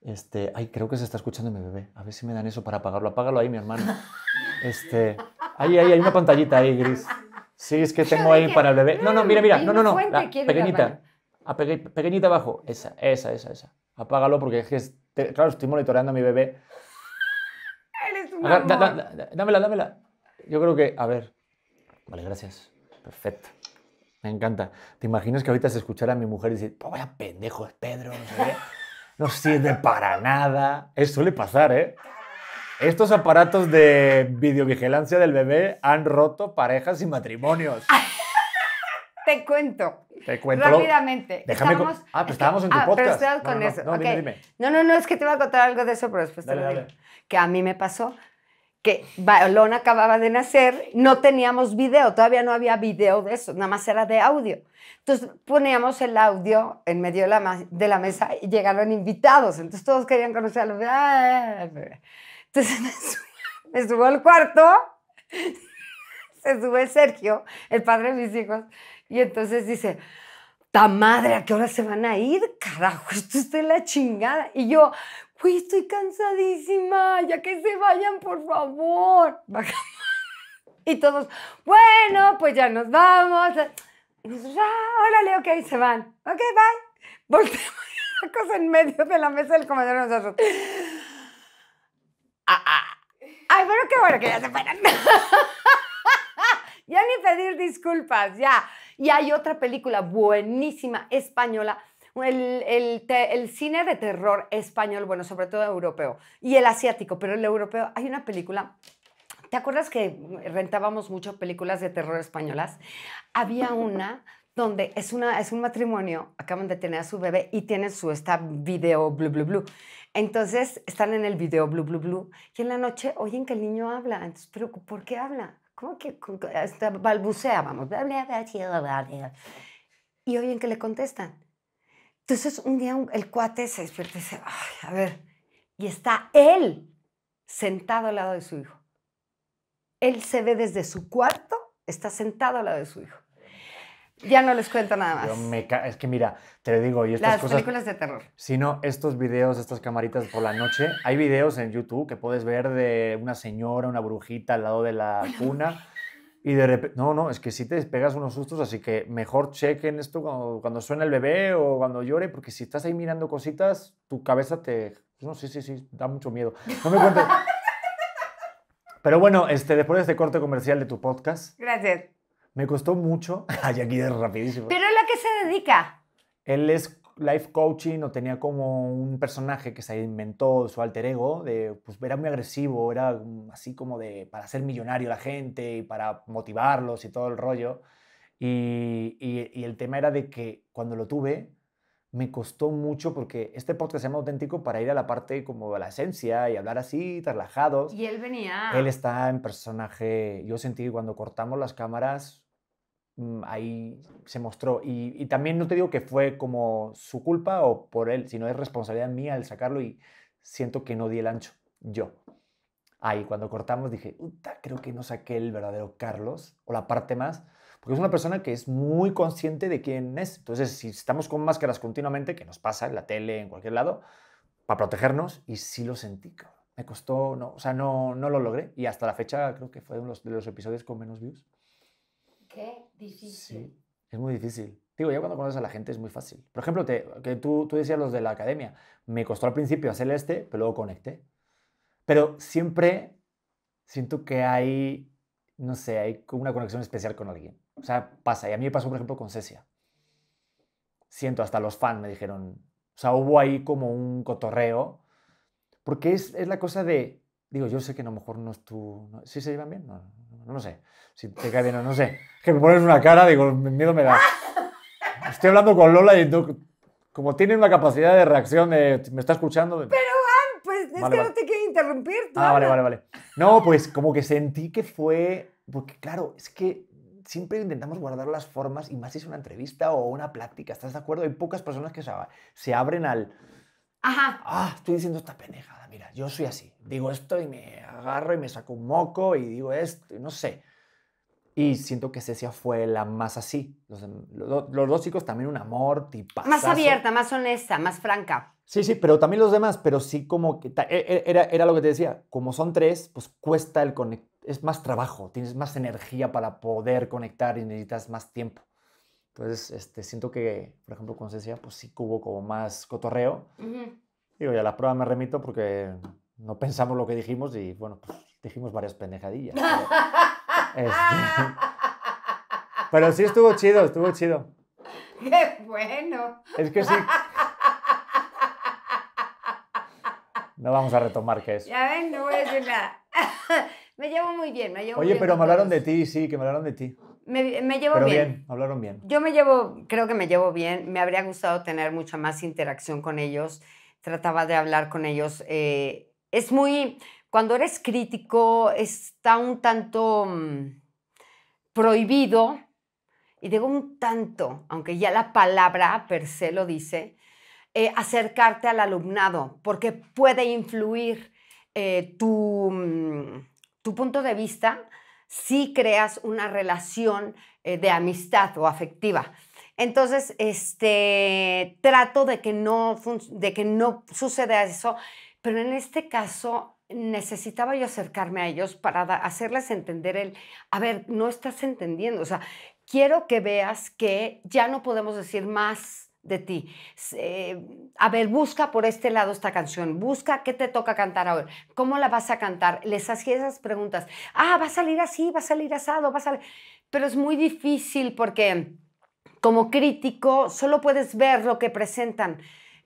Este, ay, creo que se está escuchando mi bebé. A ver si me dan eso para apagarlo. Apágalo ahí, mi hermano. Este, ahí, ahí, hay una pantallita ahí, gris. Sí, es que tengo ahí para el bebé. No, no, mira, mira. No, no, no. La pequeñita. Ah, pequeñita abajo. Esa, esa, esa, esa. Apágalo porque es que, claro, estoy monitoreando a mi bebé. Eres un mamá! dámela, dámela. Yo creo que, a ver. Vale, gracias. Perfecto. Me encanta. ¿Te imaginas que ahorita se escuchara a mi mujer y decir, vaya pendejo es Pedro? No sé no sirve para nada. Eso suele pasar, ¿eh? Estos aparatos de videovigilancia del bebé han roto parejas y matrimonios. Te cuento. Te cuento. Rápidamente. Déjame Ah, pues estábamos en tu ah, podcast. Pero no, con no, no, eso. No, no, no, no, es que te iba a contar algo de eso, pero después te lo digo. Que a mí me pasó que Balón acababa de nacer, no teníamos video, todavía no había video de eso, nada más era de audio. Entonces poníamos el audio en medio de la, mesa y llegaron invitados, entonces todos querían conocerlo. Entonces me subo, al cuarto, se sube Sergio, el padre de mis hijos, y entonces dice, ta madre, ¿a qué hora se van a ir? Carajo, esto está en la chingada. Y yo, ¡Uy, estoy cansadísima, ya que se vayan, por favor. Y todos, bueno, pues ya nos vamos. Y nosotros, ah, órale, ok, se van. Ok, bye. Volteamos la cosa en medio de la mesa del comedor nosotros. Ah, ah. Ay, bueno, qué bueno que ya se van. ya ni pedir disculpas, ya. Y hay otra película buenísima, española, el, el, cine de terror español, bueno, sobre todo europeo, y el asiático, pero el europeo, hay una película, ¿te acuerdas que rentábamos mucho películas de terror españolas? Había una donde es, una, es un matrimonio, acaban de tener a su bebé y tienen su esta video blue blue blu. Entonces están en el video blue blue blu y en la noche oyen que el niño habla. Entonces, pero ¿por qué habla? ¿Cómo que balbucea, vamos? Y oyen que le contestan. Entonces un día el cuate se despierta y dice, a ver, y está él sentado al lado de su hijo. Él se ve desde su cuarto, está sentado al lado de su hijo. Ya no les cuento nada más. es que mira, te lo digo, y estas Las películas de terror. Si no, estos videos, estas camaritas por la noche, hay videos en YouTube que puedes ver de una señora, una brujita al lado de la cuna y de repente, no, no, es que si te pegas unos sustos, así que mejor chequen esto cuando, suena el bebé o cuando llore, porque si estás ahí mirando cositas, tu cabeza te, pues no, sí, sí, sí, da mucho miedo. No me cuentes. Pero bueno, este, después de este corte comercial de tu podcast. Gracias. Me costó mucho. Ay, aquí es rapidísimo. ¿Pero a que que se dedica? Él es life coaching o tenía como un personaje que se inventó su alter ego, de, pues era muy agresivo, era así como de para hacer millonario a la gente y para motivarlos y todo el rollo. Y, y, el tema era de que cuando lo tuve, me costó mucho porque este podcast se llama auténtico para ir a la parte como de la esencia y hablar así, relajados. Y él venía. Él está en personaje. Yo sentí cuando cortamos las cámaras, Mm, ahí se mostró. Y, también no te digo que fue como su culpa o por él, sino es responsabilidad mía el sacarlo y siento que no di el ancho, yo. Ahí cuando cortamos dije, creo que no saqué el verdadero Carlos o la parte más, porque es una persona que es muy consciente de quién es. Entonces, si estamos con máscaras continuamente, que nos pasa en la tele, en cualquier lado, para protegernos, y sí lo sentí, Me costó, no, o sea, no, no lo logré. Y hasta la fecha creo que fue uno de los episodios con menos views difícil. Sí, es muy difícil. Digo, ya cuando conoces a la gente es muy fácil. Por ejemplo, te, que tú, tú decías los de la academia. Me costó al principio hacer este, pero luego conecté. Pero siempre siento que hay, no sé, hay una conexión especial con alguien. O sea, pasa. Y a mí me pasó, por ejemplo, con Cecia. Siento, hasta los fans me dijeron. O sea, hubo ahí como un cotorreo. Porque es, es la cosa de, digo, yo sé que a lo mejor no es tu... ¿Sí se llevan bien? no no sé. Si te cae bien o no sé. Es que me pones una cara, digo, miedo me da. Estoy hablando con Lola y como tiene una capacidad de reacción me está escuchando. Pero, ah, pues es que no te quiero interrumpir. ah, vale, vale, vale. No, pues como que sentí que fue, porque claro, es que siempre intentamos guardar las formas y más si es una entrevista o una plática, ¿estás de acuerdo? Hay pocas personas que se abren al Ajá. Ah, estoy diciendo esta pendejada. Mira, yo soy así. Digo esto y me agarro y me saco un moco y digo esto y no sé. Y siento que Cecia fue la más así. Los, los, dos chicos también un amor, tipo. Más abierta, más honesta, más franca. Sí, sí, pero también los demás, pero sí como que e, e, era, era lo que te decía, como son tres, pues cuesta el es más trabajo, tienes más energía para poder conectar y necesitas más tiempo. Entonces, este, siento que, por ejemplo, con Césia, pues sí hubo como más cotorreo. Digo, ya a la prueba me remito porque no pensamos lo que dijimos y, bueno, pues dijimos varias pendejadillas. Este, pero, sí estuvo chido, estuvo chido. ¡Qué bueno! Es que sí. No vamos a retomar qué es. Ya ven, no voy a decir nada. Me llevo muy bien, me llevo Oye, muy bien pero me hablaron de ti, sí, que me hablaron de ti. Me, llevo bien. Hablaron bien. Yo me llevo, creo que me llevo bien. Me habría gustado tener mucha más interacción con ellos. Trataba de hablar con ellos. Eh, es muy, cuando eres crítico, está un tanto mm, prohibido. Y digo un tanto, aunque ya la palabra per se lo dice, eh, acercarte al alumnado, porque puede influir eh, tu, mm, tu punto de vista si creas una relación eh, de amistad o afectiva. Entonces, este, trato de que, no de que no suceda eso, pero en este caso necesitaba yo acercarme a ellos para hacerles entender el, a ver, no estás entendiendo, o sea, quiero que veas que ya no podemos decir más de ti. Eh, a ver, busca por este lado esta canción, busca qué te toca cantar ahora, cómo la vas a cantar, les hacía esas preguntas. Ah, va a salir así, va a salir asado, va a salir... Pero es muy difícil porque como crítico solo puedes ver lo que presentan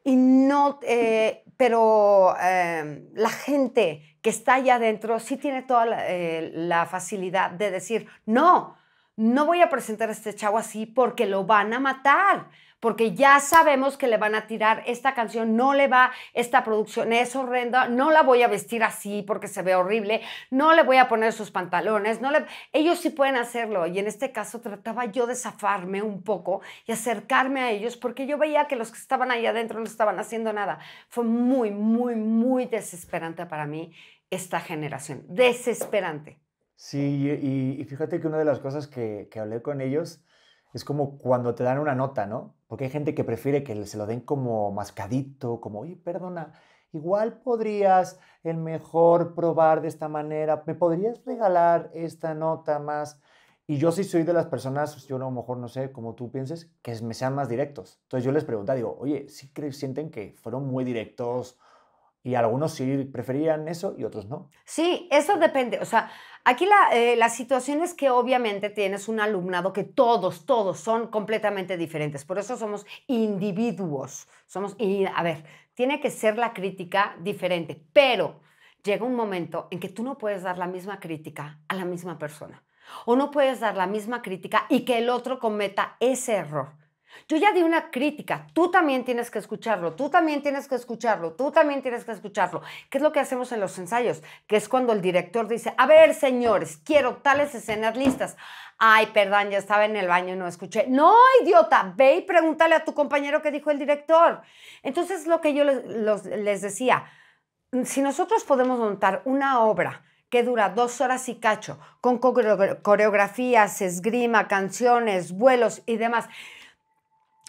y no, eh, pero em, la gente que está allá adentro sí tiene toda la, eh, la facilidad de decir, no, no voy a presentar a este chavo así porque lo van a matar porque ya sabemos que le van a tirar esta canción, no le va, esta producción es horrenda, no la voy a vestir así porque se ve horrible, no le voy a poner sus pantalones, no le... ellos sí pueden hacerlo y en este caso trataba yo de zafarme un poco y acercarme a ellos porque yo veía que los que estaban ahí adentro no estaban haciendo nada. Fue muy, muy, muy desesperante para mí esta generación, desesperante. Sí, y, fíjate que una de las cosas que, que hablé con ellos es como cuando te dan una nota, ¿no? Porque hay gente que prefiere que se lo den como mascadito, como, oye, perdona, igual podrías el mejor probar de esta manera, me podrías regalar esta nota más. Y yo sí soy de las personas, yo a lo mejor no sé como tú pienses, que me sean más directos. Entonces yo les pregunto, digo, oye, ¿sí sienten que fueron muy directos? Y algunos sí preferían eso y otros no. Sí, eso depende. O sea, Aquí eh, la, situación es que obviamente tienes un alumnado que todos, todos son completamente diferentes. Por eso somos individuos. Somos, y, a ver, tiene que ser la crítica diferente, pero llega un momento en que tú no puedes dar la misma crítica a la misma persona. O no puedes dar la misma crítica y que el otro cometa ese error. Yo ya di una crítica, tú también tienes que escucharlo, tú también tienes que escucharlo, tú también tienes que escucharlo. ¿Qué es lo que hacemos en los ensayos? Que es cuando el director dice, a ver señores, quiero tales escenas listas. Ay, perdón, ya estaba en el baño y no escuché. No, idiota, ve y pregúntale a tu compañero qué dijo el director. Entonces lo que yo les, decía, si nosotros podemos montar una obra, que dura dos horas y cacho, con coreografías, esgrima, canciones, vuelos y demás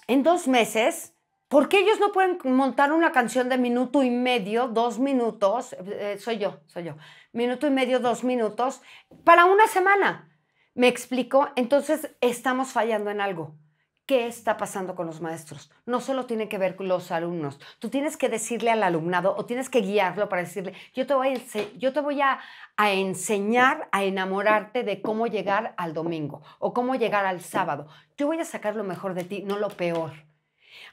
en dos meses, ¿por qué ellos no pueden montar una canción de minuto y medio, dos minutos? Eh, eh, soy yo, soy yo. Minuto y medio, dos minutos, para una semana. ¿Me explico? Entonces estamos fallando en algo. ¿Qué está pasando con los maestros? No solo tiene que ver con los alumnos. Tú tienes que decirle al alumnado o tienes que guiarlo para decirle, yo te voy a, yo te voy a enseñar a enamorarte de cómo llegar al domingo o cómo llegar al sábado yo voy a sacar lo mejor de ti, no lo peor.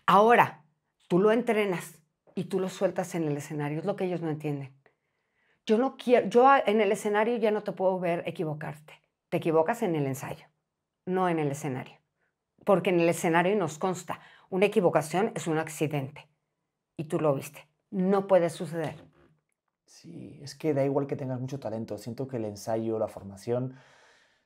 Ahora, tú lo entrenas y tú lo sueltas en el escenario, es lo que ellos no entienden. Yo no quiero, yo en el escenario ya no te puedo ver equivocarte. Te equivocas en el ensayo, no en el escenario. Porque en el escenario nos consta, una equivocación es un accidente. Y tú lo viste. No puede suceder. Sí, es que da igual que tengas mucho talento. Siento que el ensayo, la formación,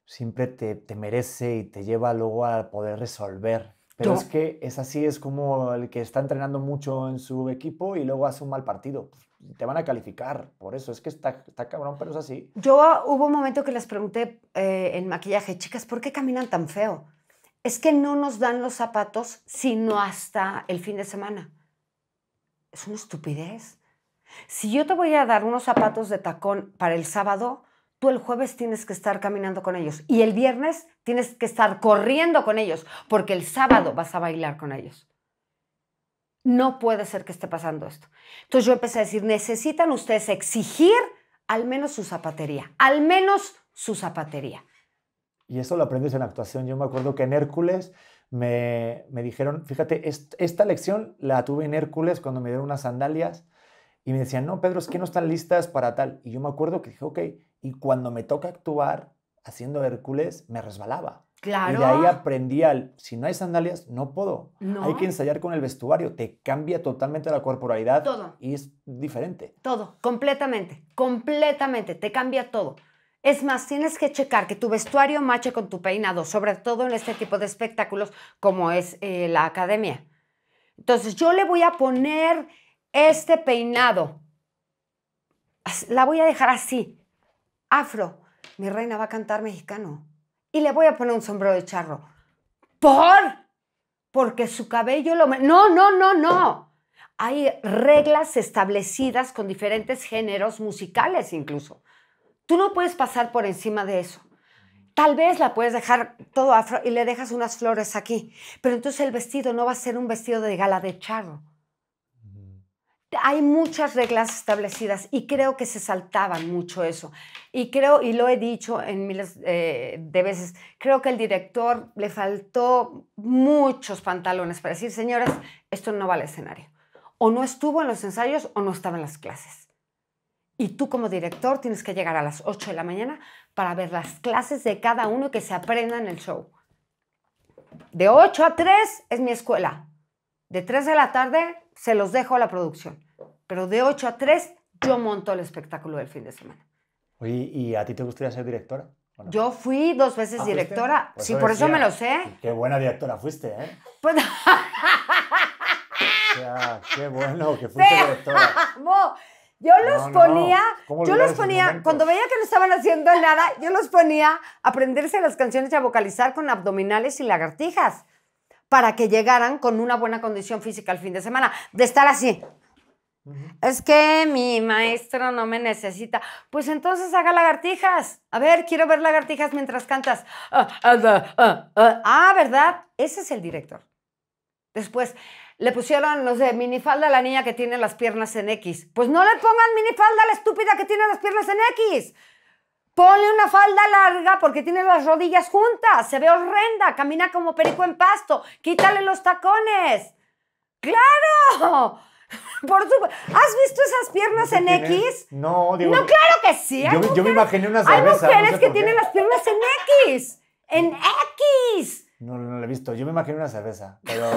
siempre te, merece y te lleva luego a poder resolver. Pero es que es así, es como el que está entrenando mucho en su equipo y luego hace un mal partido. Pues, te van a calificar, por eso es que está, cabrón, pero es así. Yo hubo un momento que les pregunté eh, en maquillaje, chicas, ¿por qué caminan tan feo? Es que no nos dan los zapatos sino hasta el fin de semana. Es una estupidez. Si yo te voy a dar unos zapatos de tacón para el sábado, tú el jueves tienes que estar caminando con ellos y el viernes tienes que estar corriendo con ellos porque el sábado vas a bailar con ellos. No puede ser que esté pasando esto. Entonces yo empecé a decir, necesitan ustedes exigir al menos su zapatería, al menos su zapatería. Y eso lo aprendes en actuación. Yo me acuerdo que en Hércules me, me dijeron, fíjate, esta lección la tuve en Hércules cuando me dieron unas sandalias y me decían, no, Pedro, es que no están listas para tal. Y yo me acuerdo que dije, ok, y cuando me toca actuar haciendo Hércules, me resbalaba. Claro. Y de ahí aprendí al, si no hay sandalias, no puedo. No. Hay que ensayar con el vestuario, te cambia totalmente la corporalidad. Todo. Y es diferente. Todo, completamente, completamente, te cambia todo. Es más, tienes que checar que tu vestuario mache con tu peinado, sobre todo en este tipo de espectáculos como es eh, la academia. Entonces, yo le voy a poner este peinado, la voy a dejar así, afro, mi reina va a cantar mexicano y le voy a poner un sombrero de charro. ¿Por? Porque su cabello lo... No, no, no, no. Hay reglas establecidas con diferentes géneros musicales incluso. Tú no puedes pasar por encima de eso. Tal vez la puedes dejar todo afro y le dejas unas flores aquí, pero entonces el vestido no va a ser un vestido de gala de charro hay muchas reglas establecidas y creo que se saltaban mucho eso. Y creo, y lo he dicho en miles eh, de veces, creo que el director le faltó muchos pantalones para decir, señores, esto no va al escenario. O no estuvo en los ensayos o no estaba en las clases. Y tú como director tienes que llegar a las 8 de la mañana para ver las clases de cada uno que se aprenda en el show. De 8 a 3 es mi escuela. De 3 de la tarde se los dejo a la producción pero de 8 a 3 yo monto el espectáculo del fin de semana. Oye, ¿y a ti te gustaría ser directora? Yo fui dos veces ¿Ah, directora. sí, por eso me lo sé. Qué buena directora fuiste, ¿eh? Pues qué bueno que fuiste directora. yo los ponía, yo los ponía, cuando veía que no estaban haciendo nada, yo los ponía a aprenderse las canciones y a vocalizar con abdominales y lagartijas para que llegaran con una buena condición física al fin de semana. De estar así. Es que mi maestro no me necesita. Pues entonces haga lagartijas. A ver, quiero ver lagartijas mientras cantas. Ah, ah, ah, ah. ¿verdad? Ese es el director. Después le pusieron, los de minifalda a la niña que tiene las piernas en X. Pues no le pongan minifalda a la estúpida que tiene las piernas en X. Ponle una falda larga porque tiene las rodillas juntas, se ve horrenda, camina como perico en pasto, quítale los tacones. ¡Claro! ¿Has visto esas piernas en X? No, digo. No, claro que sí. Yo, me imaginé Hay mujeres que tienen las piernas en X. ¡En X! No, no, la he visto. Yo me imaginé una cerveza, pero.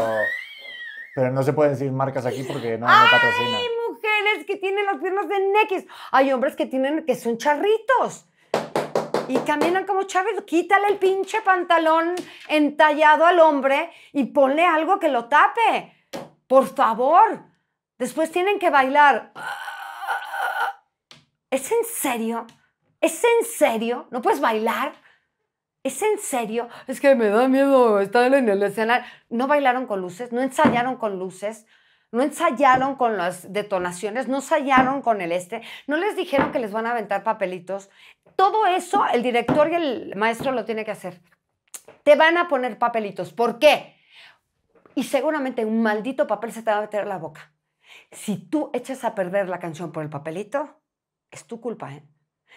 pero no se pueden decir marcas aquí porque no me Hay mujeres que tienen las piernas en X. Hay hombres que tienen que son charritos y caminan como Chávez. Quítale el pinche pantalón entallado al hombre y ponle algo que lo tape. Por favor, Después tienen que bailar. ¿Es en serio? ¿Es en serio? ¿No puedes bailar? ¿Es en serio? Es que me da miedo estar en el escenario. No bailaron con luces, no ensayaron con luces, no ensayaron con las detonaciones, no ensayaron con el este, no les dijeron que les van a aventar papelitos. Todo eso el director y el maestro lo tiene que hacer. Te van a poner papelitos. ¿Por qué? Y seguramente un maldito papel se te va a meter en la boca. Si tú echas a perder la canción por el papelito, es tu culpa, ¿eh?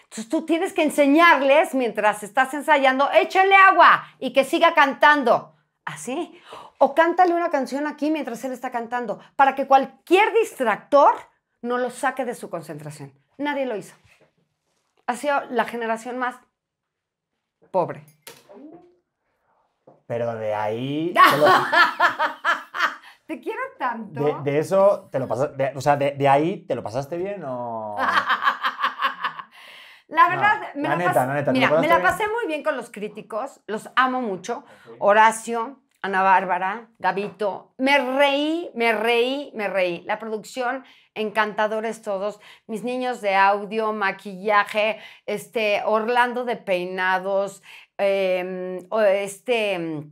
Entonces tú tienes que enseñarles mientras estás ensayando, échale agua y que siga cantando. Así. O cántale una canción aquí mientras él está cantando, para que cualquier distractor no lo saque de su concentración. Nadie lo hizo. Ha sido la generación más pobre. Pero de ahí... Te quiero tanto. De, eso, te lo pasaste, o sea, de, ahí, ¿te lo pasaste bien o...? la verdad, me, la, neta, la neta, me la pasé muy bien con los críticos, los amo mucho. Horacio, Ana Bárbara, Gabito. Me reí, me reí, me reí. La producción, encantadores todos. Mis niños de audio, maquillaje, este, Orlando de peinados, em, este, mm,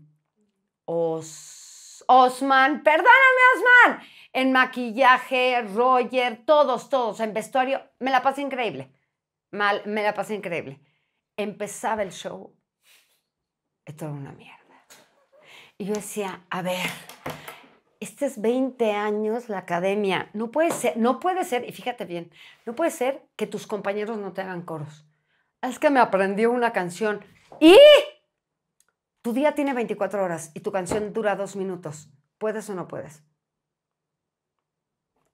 Os. Osman, perdóname Osman, en maquillaje, Roger, todos, todos, en vestuario, me la pasé increíble. Mal, me la pasé increíble. Empezaba el show, esto era una mierda. Y yo decía, a ver, este es 20 años la academia, no puede ser, no puede ser, y fíjate bien, no puede ser que tus compañeros no te hagan coros. Es que me aprendió una canción. ¿Y? Tu día tiene 24 horas y tu canción dura dos minutos. ¿Puedes o no puedes?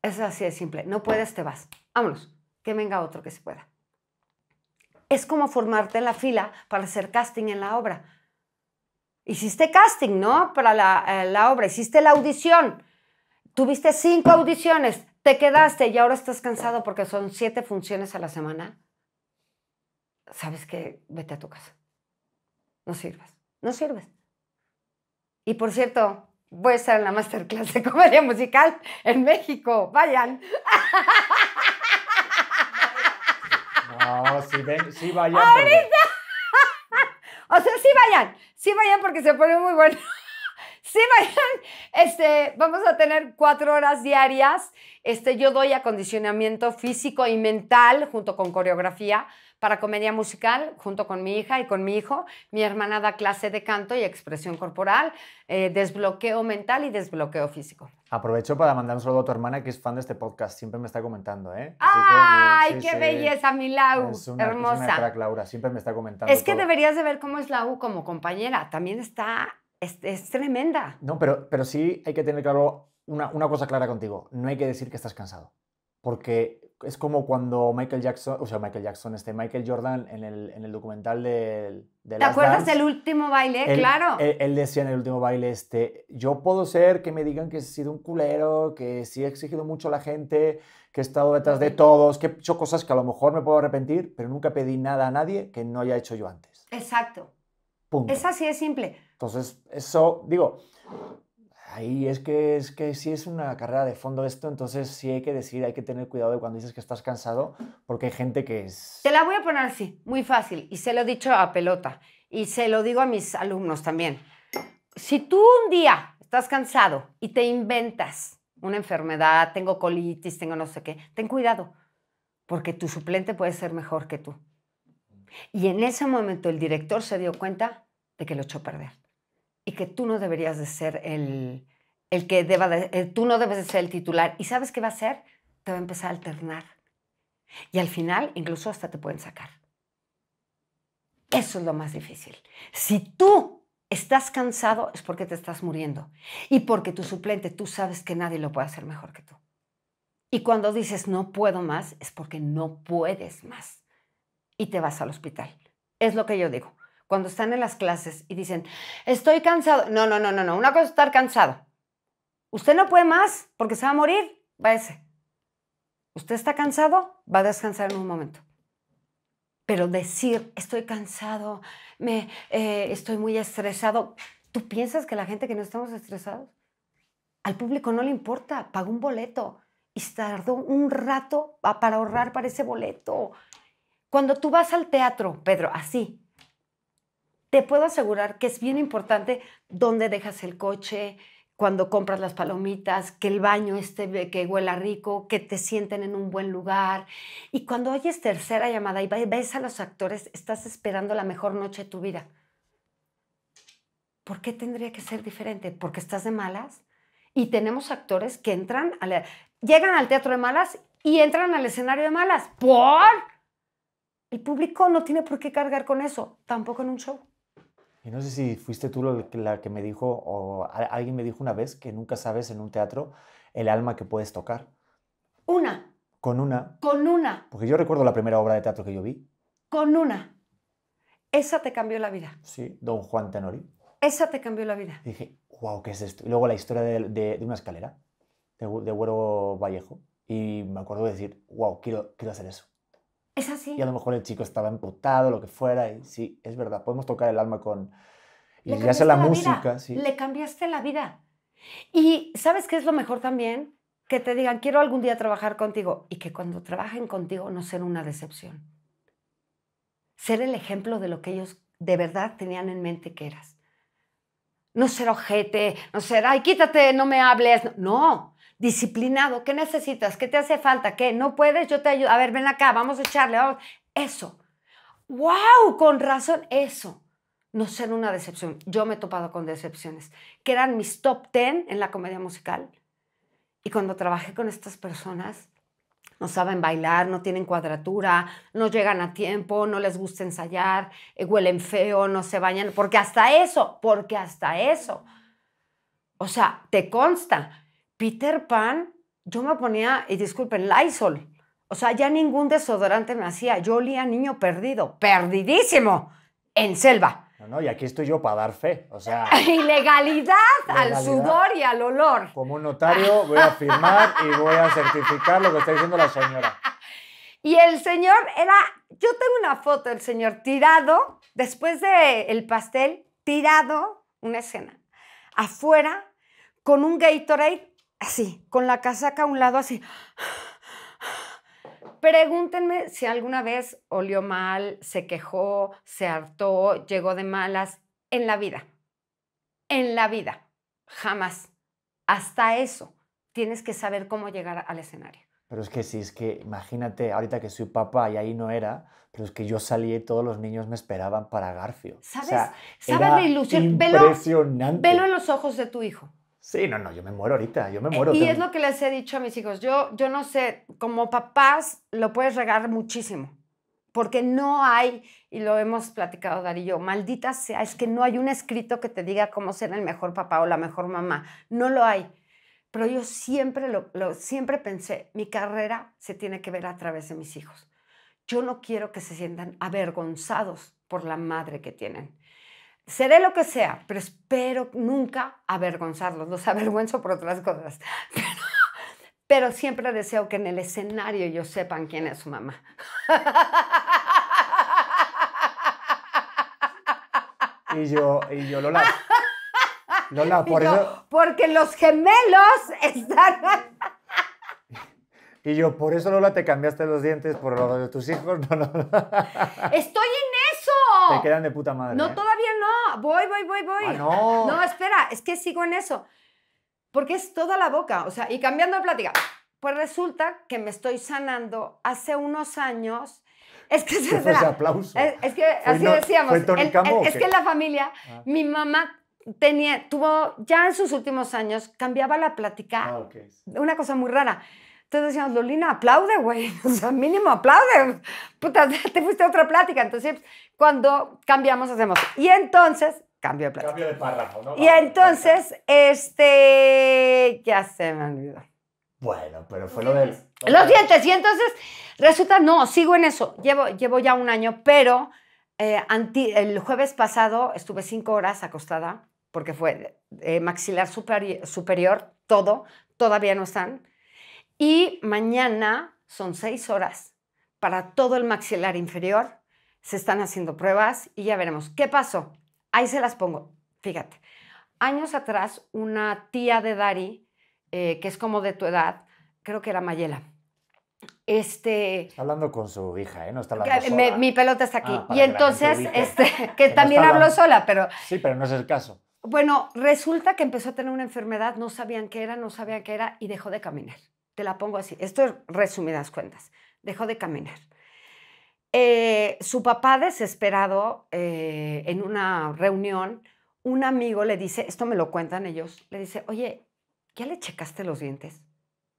Es así de simple. No puedes, te vas. Vámonos. Que venga otro que se pueda. Es como formarte en la fila para hacer casting en la obra. Hiciste casting, ¿no? Para la, eh, obra. Hiciste la audición. Tuviste cinco audiciones. Te quedaste y ahora estás cansado porque son siete funciones a la semana. ¿Sabes que Vete a tu casa. No sirves no sirve, Y por cierto, voy a estar en la masterclass de comedia musical en México. Vayan. No, sí, ven, sí vayan. Ahorita. O sea, sí vayan. Sí vayan porque se pone muy bueno. Sí, vayan. Este, vamos a tener cuatro horas diarias. Este, yo doy acondicionamiento físico y mental junto con coreografía para comedia musical junto con mi hija y con mi hijo. Mi hermana da clase de canto y expresión corporal, eh, desbloqueo mental y desbloqueo físico. Aprovecho para mandar un saludo a tu hermana que es fan de este podcast. Siempre me está comentando, ¿eh? ¡Ay, qué belleza, mi Lau! hermosa. Es una Siempre me está comentando. Es que deberías de ver cómo es Lau como compañera. También está. Es, es tremenda. No, pero, pero sí hay que tener claro una, una cosa clara contigo. No hay que decir que estás cansado. Porque es como cuando Michael Jackson, o sea, Michael Jackson, este Michael Jordan en el, en el documental del... De ¿Te acuerdas del último baile? claro. Él, decía en el último baile, este, yo puedo ser que me digan que he sido un culero, que sí he exigido mucho a la gente, que he estado detrás de todos, que he hecho cosas que a lo mejor me puedo arrepentir, pero nunca pedí nada a nadie que no haya hecho yo antes. Exacto. Punto. Es así de simple. Entonces, eso, digo, ahí es que, es que si es una carrera de fondo esto, entonces sí hay que decir, hay que tener cuidado de cuando dices que estás cansado, porque hay gente que es... Te la voy a poner así, muy fácil, y se lo he dicho a pelota, y se lo digo a mis alumnos también. Si tú un día estás cansado y te inventas una enfermedad, tengo colitis, tengo no sé qué, ten cuidado, porque tu suplente puede ser mejor que tú. Y en ese momento el director se dio cuenta de que lo echó a perder y que tú no deberías de ser el, el que deba eh, tú no debes de ser el titular. ¿Y sabes qué va a hacer? Te va a empezar a alternar. Y al final, incluso hasta te pueden sacar. Eso es lo más difícil. Si tú estás cansado, es porque te estás muriendo. Y porque tu suplente, tú sabes que nadie lo puede hacer mejor que tú. Y cuando dices no puedo más, es porque no puedes más. Y te vas al hospital. Es lo que yo digo cuando están en las clases y dicen, estoy cansado. No, no, no, no, no. Una cosa es estar cansado. Usted no puede más porque se va a morir. Va ese. Usted está cansado, va a descansar en un momento. Pero decir, estoy cansado, me, eh, estoy muy estresado. ¿Tú piensas que la gente que no estamos estresados? Al público no le importa, pagó un boleto y tardó un rato para ahorrar para ese boleto. Cuando tú vas al teatro, Pedro, así, te puedo asegurar que es bien importante dónde dejas el coche, cuando compras las palomitas, que el baño esté, que huela rico, que te sienten en un buen lugar. Y cuando oyes tercera llamada y ves a los actores, estás esperando la mejor noche de tu vida. ¿Por qué tendría que ser diferente? ¿Porque estás de malas? Y tenemos actores que entran, llegan al teatro de malas y entran al escenario de malas. ¿Por? El público no tiene por qué cargar con eso, tampoco en un show. Y no sé si fuiste tú la que me dijo, o alguien me dijo una vez, que nunca sabes en un teatro el alma que puedes tocar. Una. Con una. Con una. Porque yo recuerdo la primera obra de teatro que yo vi. Con una. Esa te cambió la vida. Sí, Don Juan Tenori. Esa te cambió la vida. dije, wow, ¿qué es esto? Y luego la historia de, una escalera, de, Güero Vallejo. Y me acuerdo de decir, wow, quiero, quiero hacer eso. Es así. Y a lo mejor el chico estaba emputado, lo que fuera, y sí, es verdad, podemos tocar el alma con... Y ya sea la, música, sí. Le cambiaste la vida. Y ¿sabes qué es lo mejor también? Que te digan, quiero algún día trabajar contigo. Y que cuando trabajen contigo no ser una decepción. Ser el ejemplo de lo que ellos de verdad tenían en mente que eras. No ser ojete, no ser, ay, quítate, no me hables. No, disciplinado. ¿Qué necesitas? ¿Qué te hace falta? ¿Qué? ¿No puedes? Yo te ayudo. A ver, ven acá, vamos a echarle. Vamos. Eso. ¡Wow! Con razón, eso. No ser una decepción. Yo me he topado con decepciones, que eran mis top 10 en la comedia musical. Y cuando trabajé con estas personas, no saben bailar, no tienen cuadratura, no llegan a tiempo, no les gusta ensayar, eh, huelen feo, no se bañan, porque hasta eso, porque hasta eso. O sea, te consta, Peter Pan, yo me ponía, y disculpen, Lysol. O sea, ya ningún desodorante me hacía. Yo olía niño perdido, perdidísimo, en selva. No, no, y aquí estoy yo para dar fe. O sea. Ilegalidad al sudor y al olor. Como un notario voy a firmar y voy a certificar lo que está diciendo la señora. Y el señor era. Yo tengo una foto del señor tirado, después del el pastel, tirado, una escena, afuera, con un Gatorade así, con la casaca a un lado, así. Pregúntenme si alguna vez olió mal, se quejó, se hartó, llegó de malas. En la vida. En la vida. Jamás. Hasta eso. Tienes que saber cómo llegar al escenario. Pero es que sí, es que imagínate, ahorita que soy papá y ahí no era, pero es que yo salí y todos los niños me esperaban para Garfio. ¿Sabes? ¿Sabes la ilusión? velo en los ojos de tu hijo. Sí, no, no, yo me muero ahorita, yo me eh, muero. Y es lo que les he dicho a mis hijos, yo, yo no sé, como papás lo puedes regar muchísimo, porque no hay, y lo hemos platicado Darío, maldita sea, es que no hay un escrito que te diga cómo ser el mejor papá o la mejor mamá, no lo hay. Pero yo siempre, lo siempre pensé, mi carrera se tiene que ver a través de mis hijos. Yo no quiero que se sientan avergonzados por la madre que tienen Seré lo que sea, pero espero nunca avergonzarlos. Los avergüenzo por otras cosas. Pero, siempre deseo que en el escenario yo sepan quién es su mamá. Y yo, y yo Lola. Lola, por eso. Porque los gemelos están. Y yo, por eso Lola te cambiaste los dientes por los de tus hijos. No, no. Estoy en eso. Te quedan de puta madre. No, ¿eh? todavía voy, voy, voy, voy. Ah, no. espera, es que sigo en eso. Porque es toda la boca, o sea, y cambiando de plática. Pues resulta que me estoy sanando hace unos años es que se Es, que así decíamos. es que en la familia, ah. mi mamá tenía, tuvo, ya en sus últimos años, cambiaba la plática. Ah, una cosa muy rara. Entonces decíamos, Lolina, aplaude, güey. O sea, mínimo aplaude. Puta, te fuiste a otra plática. Entonces, cuando cambiamos, hacemos. Y entonces, cambio de plática. Cambio de párrafo, ¿no? Y entonces, este. Ya se me olvidó. Bueno, pero fue lo del. Los dientes. Y entonces, resulta, no, sigo en eso. Llevo, llevo ya un año, pero eh, el jueves pasado estuve cinco horas acostada, porque fue eh, maxilar superior, todo, todavía no están y mañana son seis horas para todo el maxilar inferior. Se están haciendo pruebas y ya veremos qué pasó. Ahí se las pongo. Fíjate, años atrás una tía de Dari, eh, que es como de tu edad, creo que era Mayela. Este, hablando con su hija, ¿eh? No está la mi pelota está aquí. Ah, y entonces, este, que, también habló hablo sola, pero... Sí, pero no es el caso. Bueno, resulta que empezó a tener una enfermedad, no sabían qué era, no sabían qué era y dejó de caminar te la pongo así, esto es resumidas cuentas, dejó de caminar. Eh, su papá desesperado eh, en una reunión, un amigo le dice, esto me lo cuentan ellos, le dice, oye, ¿ya le checaste los dientes?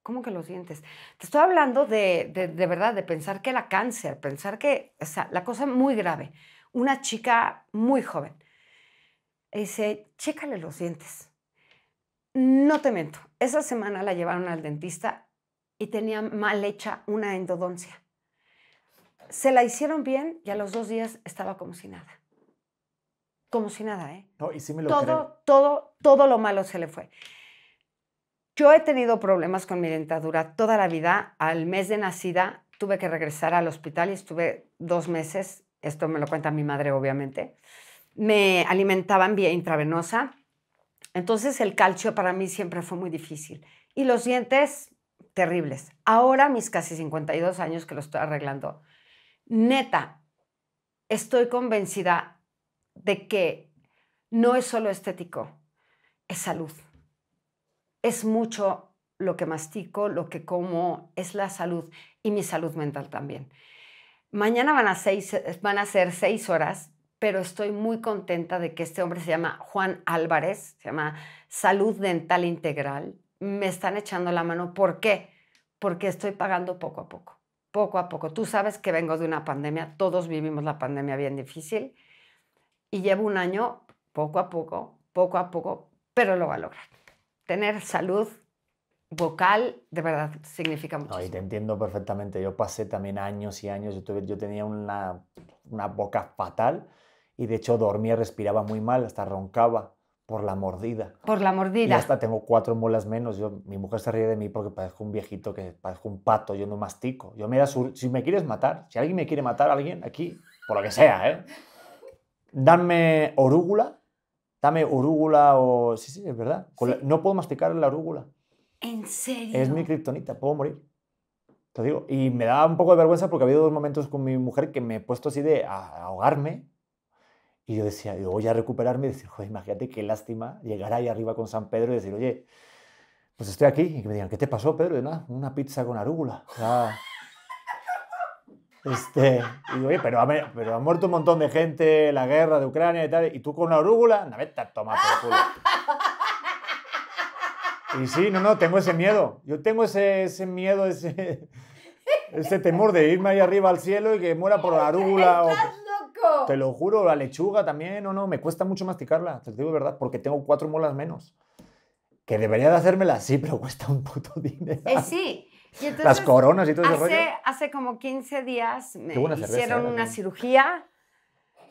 ¿Cómo que los dientes? Te estoy hablando de, verdad, de pensar que era cáncer, pensar que, o sea, la cosa muy grave. Una chica muy joven. dice, chécale los dientes. No te miento, esa semana la llevaron al dentista y tenía mal hecha una endodoncia. Se la hicieron bien y a los dos días estaba como si nada. Como si nada, ¿eh? todo, todo, todo lo malo se le fue. Yo he tenido problemas con mi dentadura toda la vida. Al mes de nacida tuve que regresar al hospital y estuve dos meses. Esto me lo cuenta mi madre, obviamente. Me alimentaban vía intravenosa. Entonces el calcio para mí siempre fue muy difícil. Y los dientes terribles. Ahora, mis casi 52 años que lo estoy arreglando, neta, estoy convencida de que no es solo estético, es salud. Es mucho lo que mastico, lo que como, es la salud y mi salud mental también. Mañana van a, seis, van a ser seis horas, pero estoy muy contenta de que este hombre se llama Juan Álvarez, se llama Salud Dental Integral me están echando la mano. ¿Por qué? Porque estoy pagando poco a poco, poco a poco. Tú sabes que vengo de una pandemia, todos vivimos la pandemia bien difícil y llevo un año poco a poco, poco a poco, pero lo va a lograr. Tener salud vocal de verdad significa mucho. No, te entiendo perfectamente. Yo pasé también años y años, yo, yo tenía una, una boca fatal y de hecho dormía, respiraba muy mal, hasta roncaba por la mordida. Por la mordida. Y hasta tengo cuatro muelas menos. Yo, mi mujer se ríe de mí porque parezco un viejito, que parezco un pato, yo no mastico. Yo me da si me quieres matar, si alguien me quiere matar, a alguien aquí, por lo que sea, ¿eh? Dame orúgula, dame orúgula o... Sí, sí, es verdad. no puedo masticar la orúgula. ¿En serio? Es mi kriptonita, puedo morir. Te digo. Y me da un poco de vergüenza porque ha habido dos momentos con mi mujer que me he puesto así de ahogarme y yo decía, yo voy a recuperarme y decir, joder, imagínate qué lástima llegar ahí arriba con San Pedro y decir, oye, pues estoy aquí. Y que me digan, ¿qué te pasó, Pedro? Y nada, una pizza con arúgula. Este, y oye, pero ha, pero ha muerto un montón de gente, la guerra de Ucrania y tal, y tú con una arúgula, anda vete a tomar por culo. Y sí, no, no, tengo ese miedo. Yo tengo ese, ese miedo, ese, ese temor de irme ahí arriba al cielo y que muera por la arúgula. O... Te lo juro, la lechuga también, no, no, me cuesta mucho masticarla, te lo digo de verdad, porque tengo cuatro molas menos. Que debería de hacérmela, sí, pero cuesta un puto dinero. Eh, sí. Las coronas y todo hace, Hace como 15 días me hicieron ¿eh? una cirugía.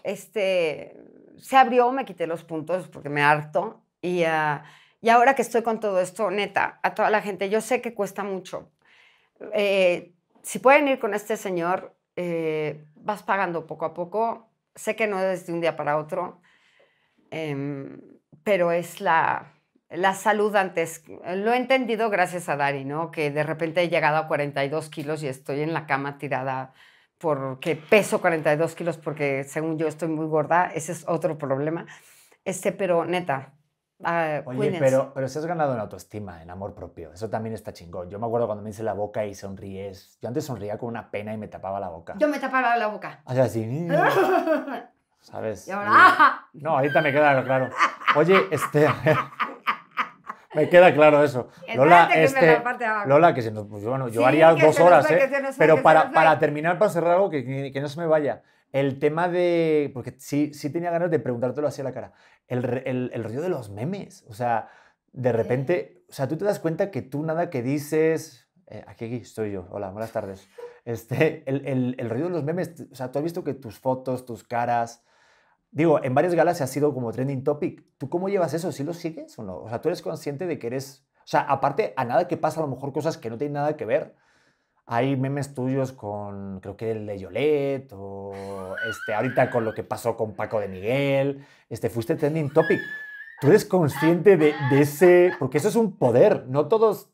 Este, se abrió, me quité los puntos porque me harto. Y, ah, y ahora que estoy con todo esto, neta, a toda la gente, yo sé que cuesta mucho. Eh, si pueden ir con este señor, eh, vas pagando poco a poco. Sé que no es de un día para otro, em, pero es la, la salud antes. Lo he entendido gracias a Dari, ¿no? Que de repente he llegado a 42 kilos y estoy en la cama tirada porque peso 42 kilos porque según yo estoy muy gorda. Ese es otro problema. Este, pero neta, Ah, Oye, pero, pero si has ganado en autoestima, en amor propio, eso también está chingón. Yo me acuerdo cuando me hice la boca y sonríes. Yo antes sonría con una pena y me tapaba la boca. Yo me tapaba la boca. así. ¿Sabes? No, ahorita me queda claro. Oye, este. me queda claro eso. Lola, este, Lola, que este, pues, bueno, yo haría dos horas, ¿eh? pero para, para terminar, para cerrar algo, que, que no se me vaya. El tema de. Porque sí, sí tenía ganas de preguntártelo así a la cara. El, el, el rollo de los memes. O sea, de repente. O sea, tú te das cuenta que tú nada que dices. Eh, aquí, estoy yo. Hola, buenas tardes. Este, el, el, rollo de los memes. O sea, tú has visto que tus fotos, tus caras. Digo, en varias galas se ha sido como trending topic. ¿Tú cómo llevas eso? ¿Sí lo sigues o no? O sea, tú eres consciente de que eres. O sea, aparte, a nada que pasa, a lo mejor cosas que no tienen nada que ver hay memes tuyos con, creo que el de Yolet, o este, ahorita con lo que pasó con Paco de Miguel, este, fuiste trending topic. ¿Tú eres consciente de, ese, porque eso es un poder, no todos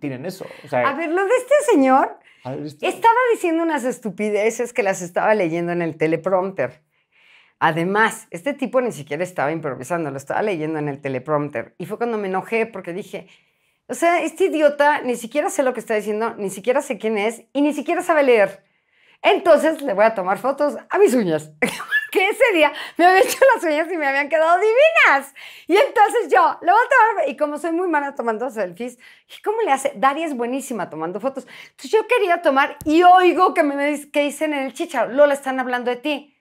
tienen eso? a ver, lo de este señor, este estaba diciendo unas estupideces que las estaba leyendo en el teleprompter. Además, este tipo ni siquiera estaba improvisando, lo estaba leyendo en el teleprompter. Y fue cuando me enojé porque dije, o sea, este idiota ni siquiera sé lo que está diciendo, ni siquiera sé quién es y ni siquiera sabe leer. Entonces le voy a tomar fotos a mis uñas. que ese día me había hecho las uñas y me habían quedado divinas. Y entonces yo le voy a tomar, y como soy muy mala tomando selfies, ¿cómo le hace? Daria es buenísima tomando fotos. Entonces yo quería tomar y oigo que me que dicen en el chicha, Lola, están hablando de ti.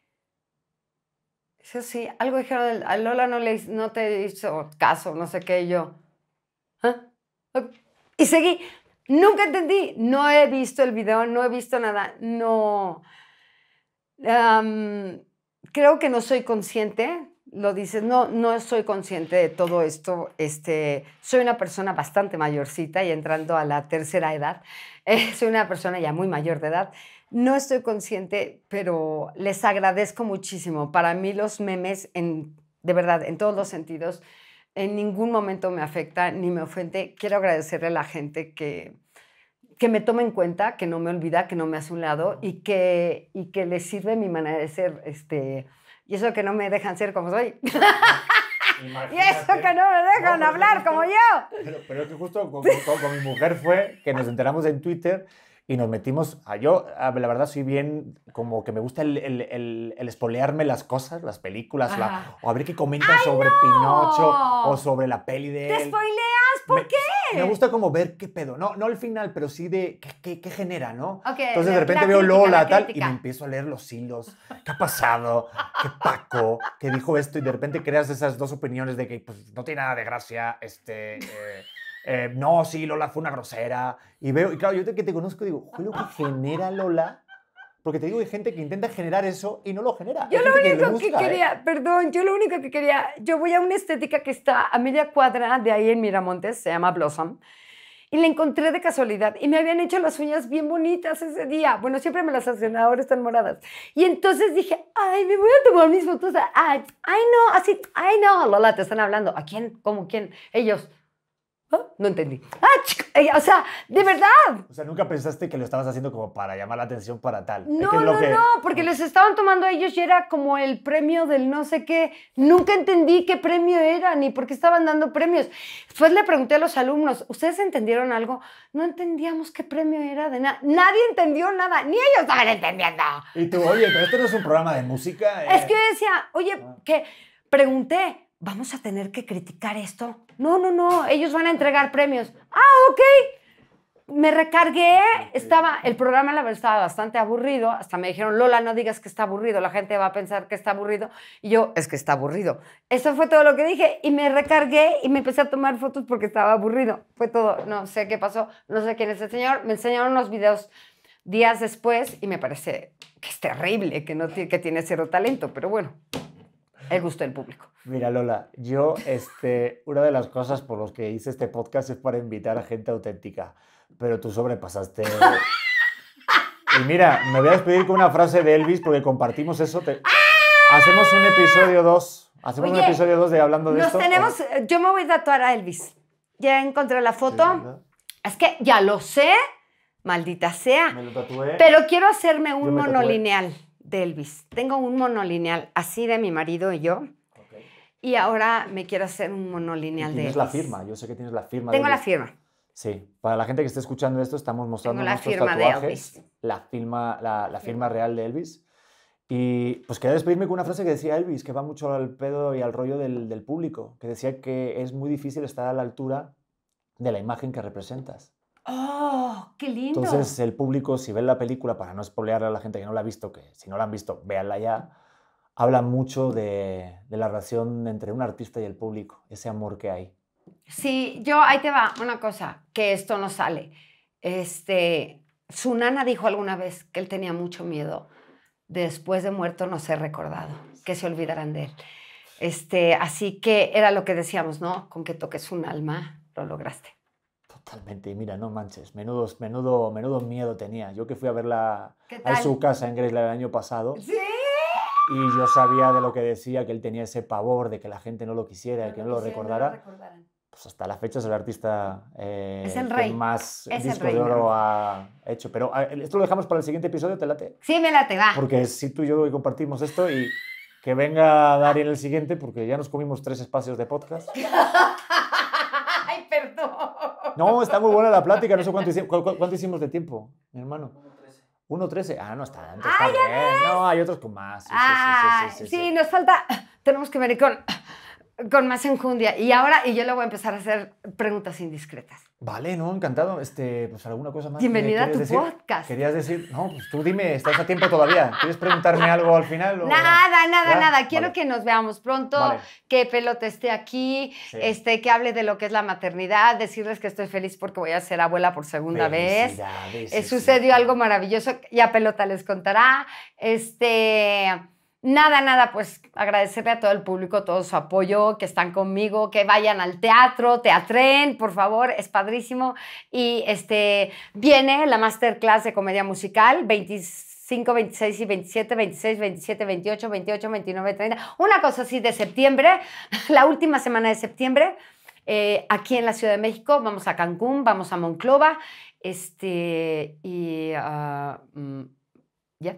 Eso sí, algo dijeron, a Lola no, le, no te hizo caso, no sé qué, y yo. Ah, y seguí. Nunca entendí. No he visto el video, no he visto nada. No. creo que no soy consciente. Lo dices, no, no soy consciente de todo esto. Este, soy una persona bastante mayorcita y entrando a la tercera edad. Eh, soy una persona ya muy mayor de edad. No estoy consciente, pero les agradezco muchísimo. Para mí los memes, en, de verdad, en todos los sentidos, en ningún momento me afecta ni me ofende. Quiero agradecerle a la gente que, que me toma en cuenta, que no me olvida, que no me hace un lado y que, y que le sirve mi manera de ser. Este, y eso que no me dejan ser como soy. Y eso que no me dejan hablar como yo. Pero, justo con, mi mujer fue que nos enteramos en Twitter y nos metimos a yo, la verdad soy bien, como que me gusta el, el, el, espolearme las cosas, las películas, o a ver qué comentan sobre Pinocho o sobre la peli de... ¿Te spoileas? ¿Por me, qué? Me gusta como ver qué pedo, no, no el final, pero sí de qué, qué, qué genera, ¿no? Entonces de repente veo Lola tal y me empiezo a leer los hilos, qué ha pasado, qué Paco, qué dijo esto y de repente creas esas dos opiniones de que pues, no tiene nada de gracia, este... Eh, eh, no, sí, Lola fue una grosera. Y veo, y claro, yo que te conozco digo, ¿qué lo que genera Lola? Porque te digo, hay gente que intenta generar eso y no lo genera. Yo lo único que, ¿eh? quería, perdón, yo lo único que quería, yo voy a una estética que está a media cuadra de ahí en Miramontes, se llama Blossom, y la encontré de casualidad y me habían hecho las uñas bien bonitas ese día. Bueno, siempre me las hacen, ahora están moradas. Y entonces dije, ay, me voy a tomar mis fotos. Ay, ay no, así, ay no, Lola, te están hablando. ¿A quién? ¿Cómo quién? Ellos. No entendí. ¡Ah, eh, o sea, de verdad. O sea, nunca pensaste que lo estabas haciendo como para llamar la atención para tal. No, no, no, porque les estaban tomando a ellos y era como el premio del no sé qué. Nunca entendí qué premio era ni por qué estaban dando premios. Después le pregunté a los alumnos, ¿ustedes entendieron algo? No entendíamos qué premio era de nada. Nadie entendió nada, ni ellos estaban entendiendo. Y tú, oye, pero esto no es un programa de música. Eh". Es que yo decía, oye, ah. que pregunté, ¿vamos a tener que criticar esto? No, no, no, ellos van a entregar premios. Ah, ok. Me recargué, estaba, el programa la verdad estaba bastante aburrido, hasta me dijeron, Lola, no digas que está aburrido, la gente va a pensar que está aburrido. Y yo, es que está aburrido. Eso fue todo lo que dije y me recargué y me empecé a tomar fotos porque estaba aburrido. Fue todo, no sé qué pasó, no sé quién es el señor, me enseñaron los videos días después y me parece que es terrible, que, no que tiene cero talento, pero bueno, el gusto del público. Mira, Lola, yo, este, una de las cosas por las que hice este podcast es para invitar a gente auténtica, pero tú sobrepasaste. y mira, me voy a despedir con una frase de Elvis porque compartimos eso. Te... Hacemos un episodio 2. Hacemos un episodio 2 de hablando de nos esto. Tenemos, yo me voy a tatuar a Elvis. Ya encontré la foto. ¿Es, que ya lo sé, maldita sea. Pero quiero hacerme un monolineal de Elvis. Tengo un monolineal así de mi marido y yo. Y ahora me quiero hacer un monolineal de Tienes la firma, yo sé que tienes la firma. Tengo la firma. Sí, para la gente que esté escuchando esto, estamos mostrando nuestros la firma La, firma, la, firma real de Elvis. Y pues quería despedirme con una frase que decía Elvis, que va mucho al pedo y al rollo del público, que decía que es muy difícil estar a la altura de la imagen que representas. ¡Oh, qué lindo! Entonces el público, si ve la película, para no espolearle a la gente que no la ha visto, que si no la han visto, véanla ya, habla mucho de, la relación entre un artista y el público, ese amor que hay. Sí, yo ahí te va una cosa, que esto no sale. Este, su nana dijo alguna vez que él tenía mucho miedo después de muerto no ser recordado, que se olvidaran de él. Este, así que era lo que decíamos, ¿no? Con que toques un alma, lo lograste. Totalmente, y mira, no manches, menudos, menudo, menudo miedo tenía. Yo que fui a verla a su casa en Gresla el año pasado. ¿Sí? Y yo sabía de lo que decía, que él tenía ese pavor de que la gente no lo quisiera, que no lo, recordara. pues hasta la fecha es el artista eh, que más disco de oro ha hecho. Pero esto lo dejamos para el siguiente episodio, ¿te late? Sí, me late, va. Porque si tú y yo compartimos esto y que venga Dari en el siguiente, porque ya nos comimos tres espacios de podcast. No, está muy buena la plática. No sé cuánto, hicimos, cuánto hicimos de tiempo, mi hermano. 1.13. Ah, no ah, está Está No, hay otros con más. Sí, nos falta. Tenemos que venir con con más enjundia. Y ahora, y yo le voy a empezar a hacer preguntas indiscretas. Vale, no, encantado. Este, pues alguna cosa más. Bienvenida a tu podcast. Querías decir, no, pues tú dime, estás a tiempo todavía. ¿Quieres preguntarme algo al final? Nada, nada, nada. Quiero que nos veamos pronto, que Pelota esté aquí, este, que hable de lo que es la maternidad, decirles que estoy feliz porque voy a ser abuela por segunda vez. Es eh, sucedió algo maravilloso, ya Pelota les contará. Este Nada, nada, pues agradecerle a todo el público todo su apoyo, que están conmigo, que vayan al teatro, teatren, por favor, es padrísimo. Y este viene la masterclass de comedia musical, 25, 26 y 27, 26, 27, 28, 28, 29, 30. Una cosa así de septiembre, la última semana de septiembre, eh, aquí en la Ciudad de México, vamos a Cancún, vamos a Monclova, este, y ah, mm, ya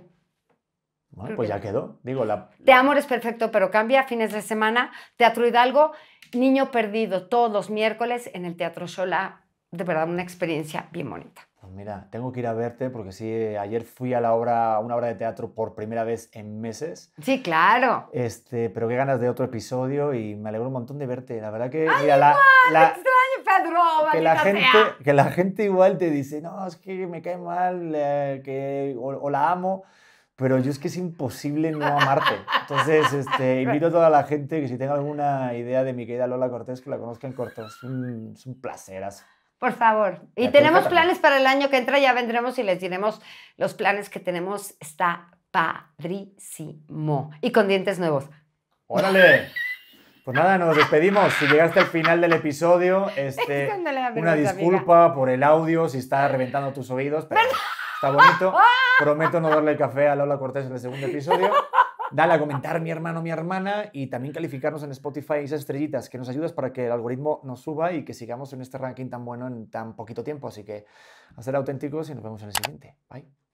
pues ya quedó. Digo, la, Te amo, es perfecto, pero cambia fines de semana. Teatro Hidalgo, Niño Perdido, todos los miércoles en el Teatro Sola. De verdad, una experiencia bien bonita. Pues mira, tengo que ir a verte porque sí, ayer fui a la obra, una obra de teatro por primera vez en meses. Sí, claro. Este, pero qué ganas de otro episodio y me alegro un montón de verte. La verdad que... Ay, mira, igual, Pedro, que la gente Que la gente igual te dice, no, es que me cae mal, eh, que, o la amo pero yo es que es imposible no amarte. Entonces, este, invito a toda la gente que si tenga alguna idea de mi querida Lola Cortés, que la conozcan corto. Es un, un Por favor. Y tenemos planes para el año que entra, ya vendremos y les diremos los planes que tenemos. Está padrísimo. Y con dientes nuevos. ¡Órale! Pues nada, nos despedimos. Si llegaste al final del episodio, este, una disculpa por el audio, si está reventando tus oídos. Pero... Está bonito. Ah. Prometo no darle café a Lola Cortés en el segundo episodio. Dale a comentar mi hermano, mi hermana y también calificarnos en Spotify esas estrellitas que nos ayudas para que el algoritmo nos suba y que sigamos en este ranking tan bueno en tan poquito tiempo. Así que a ser auténticos y nos vemos en el siguiente. Bye.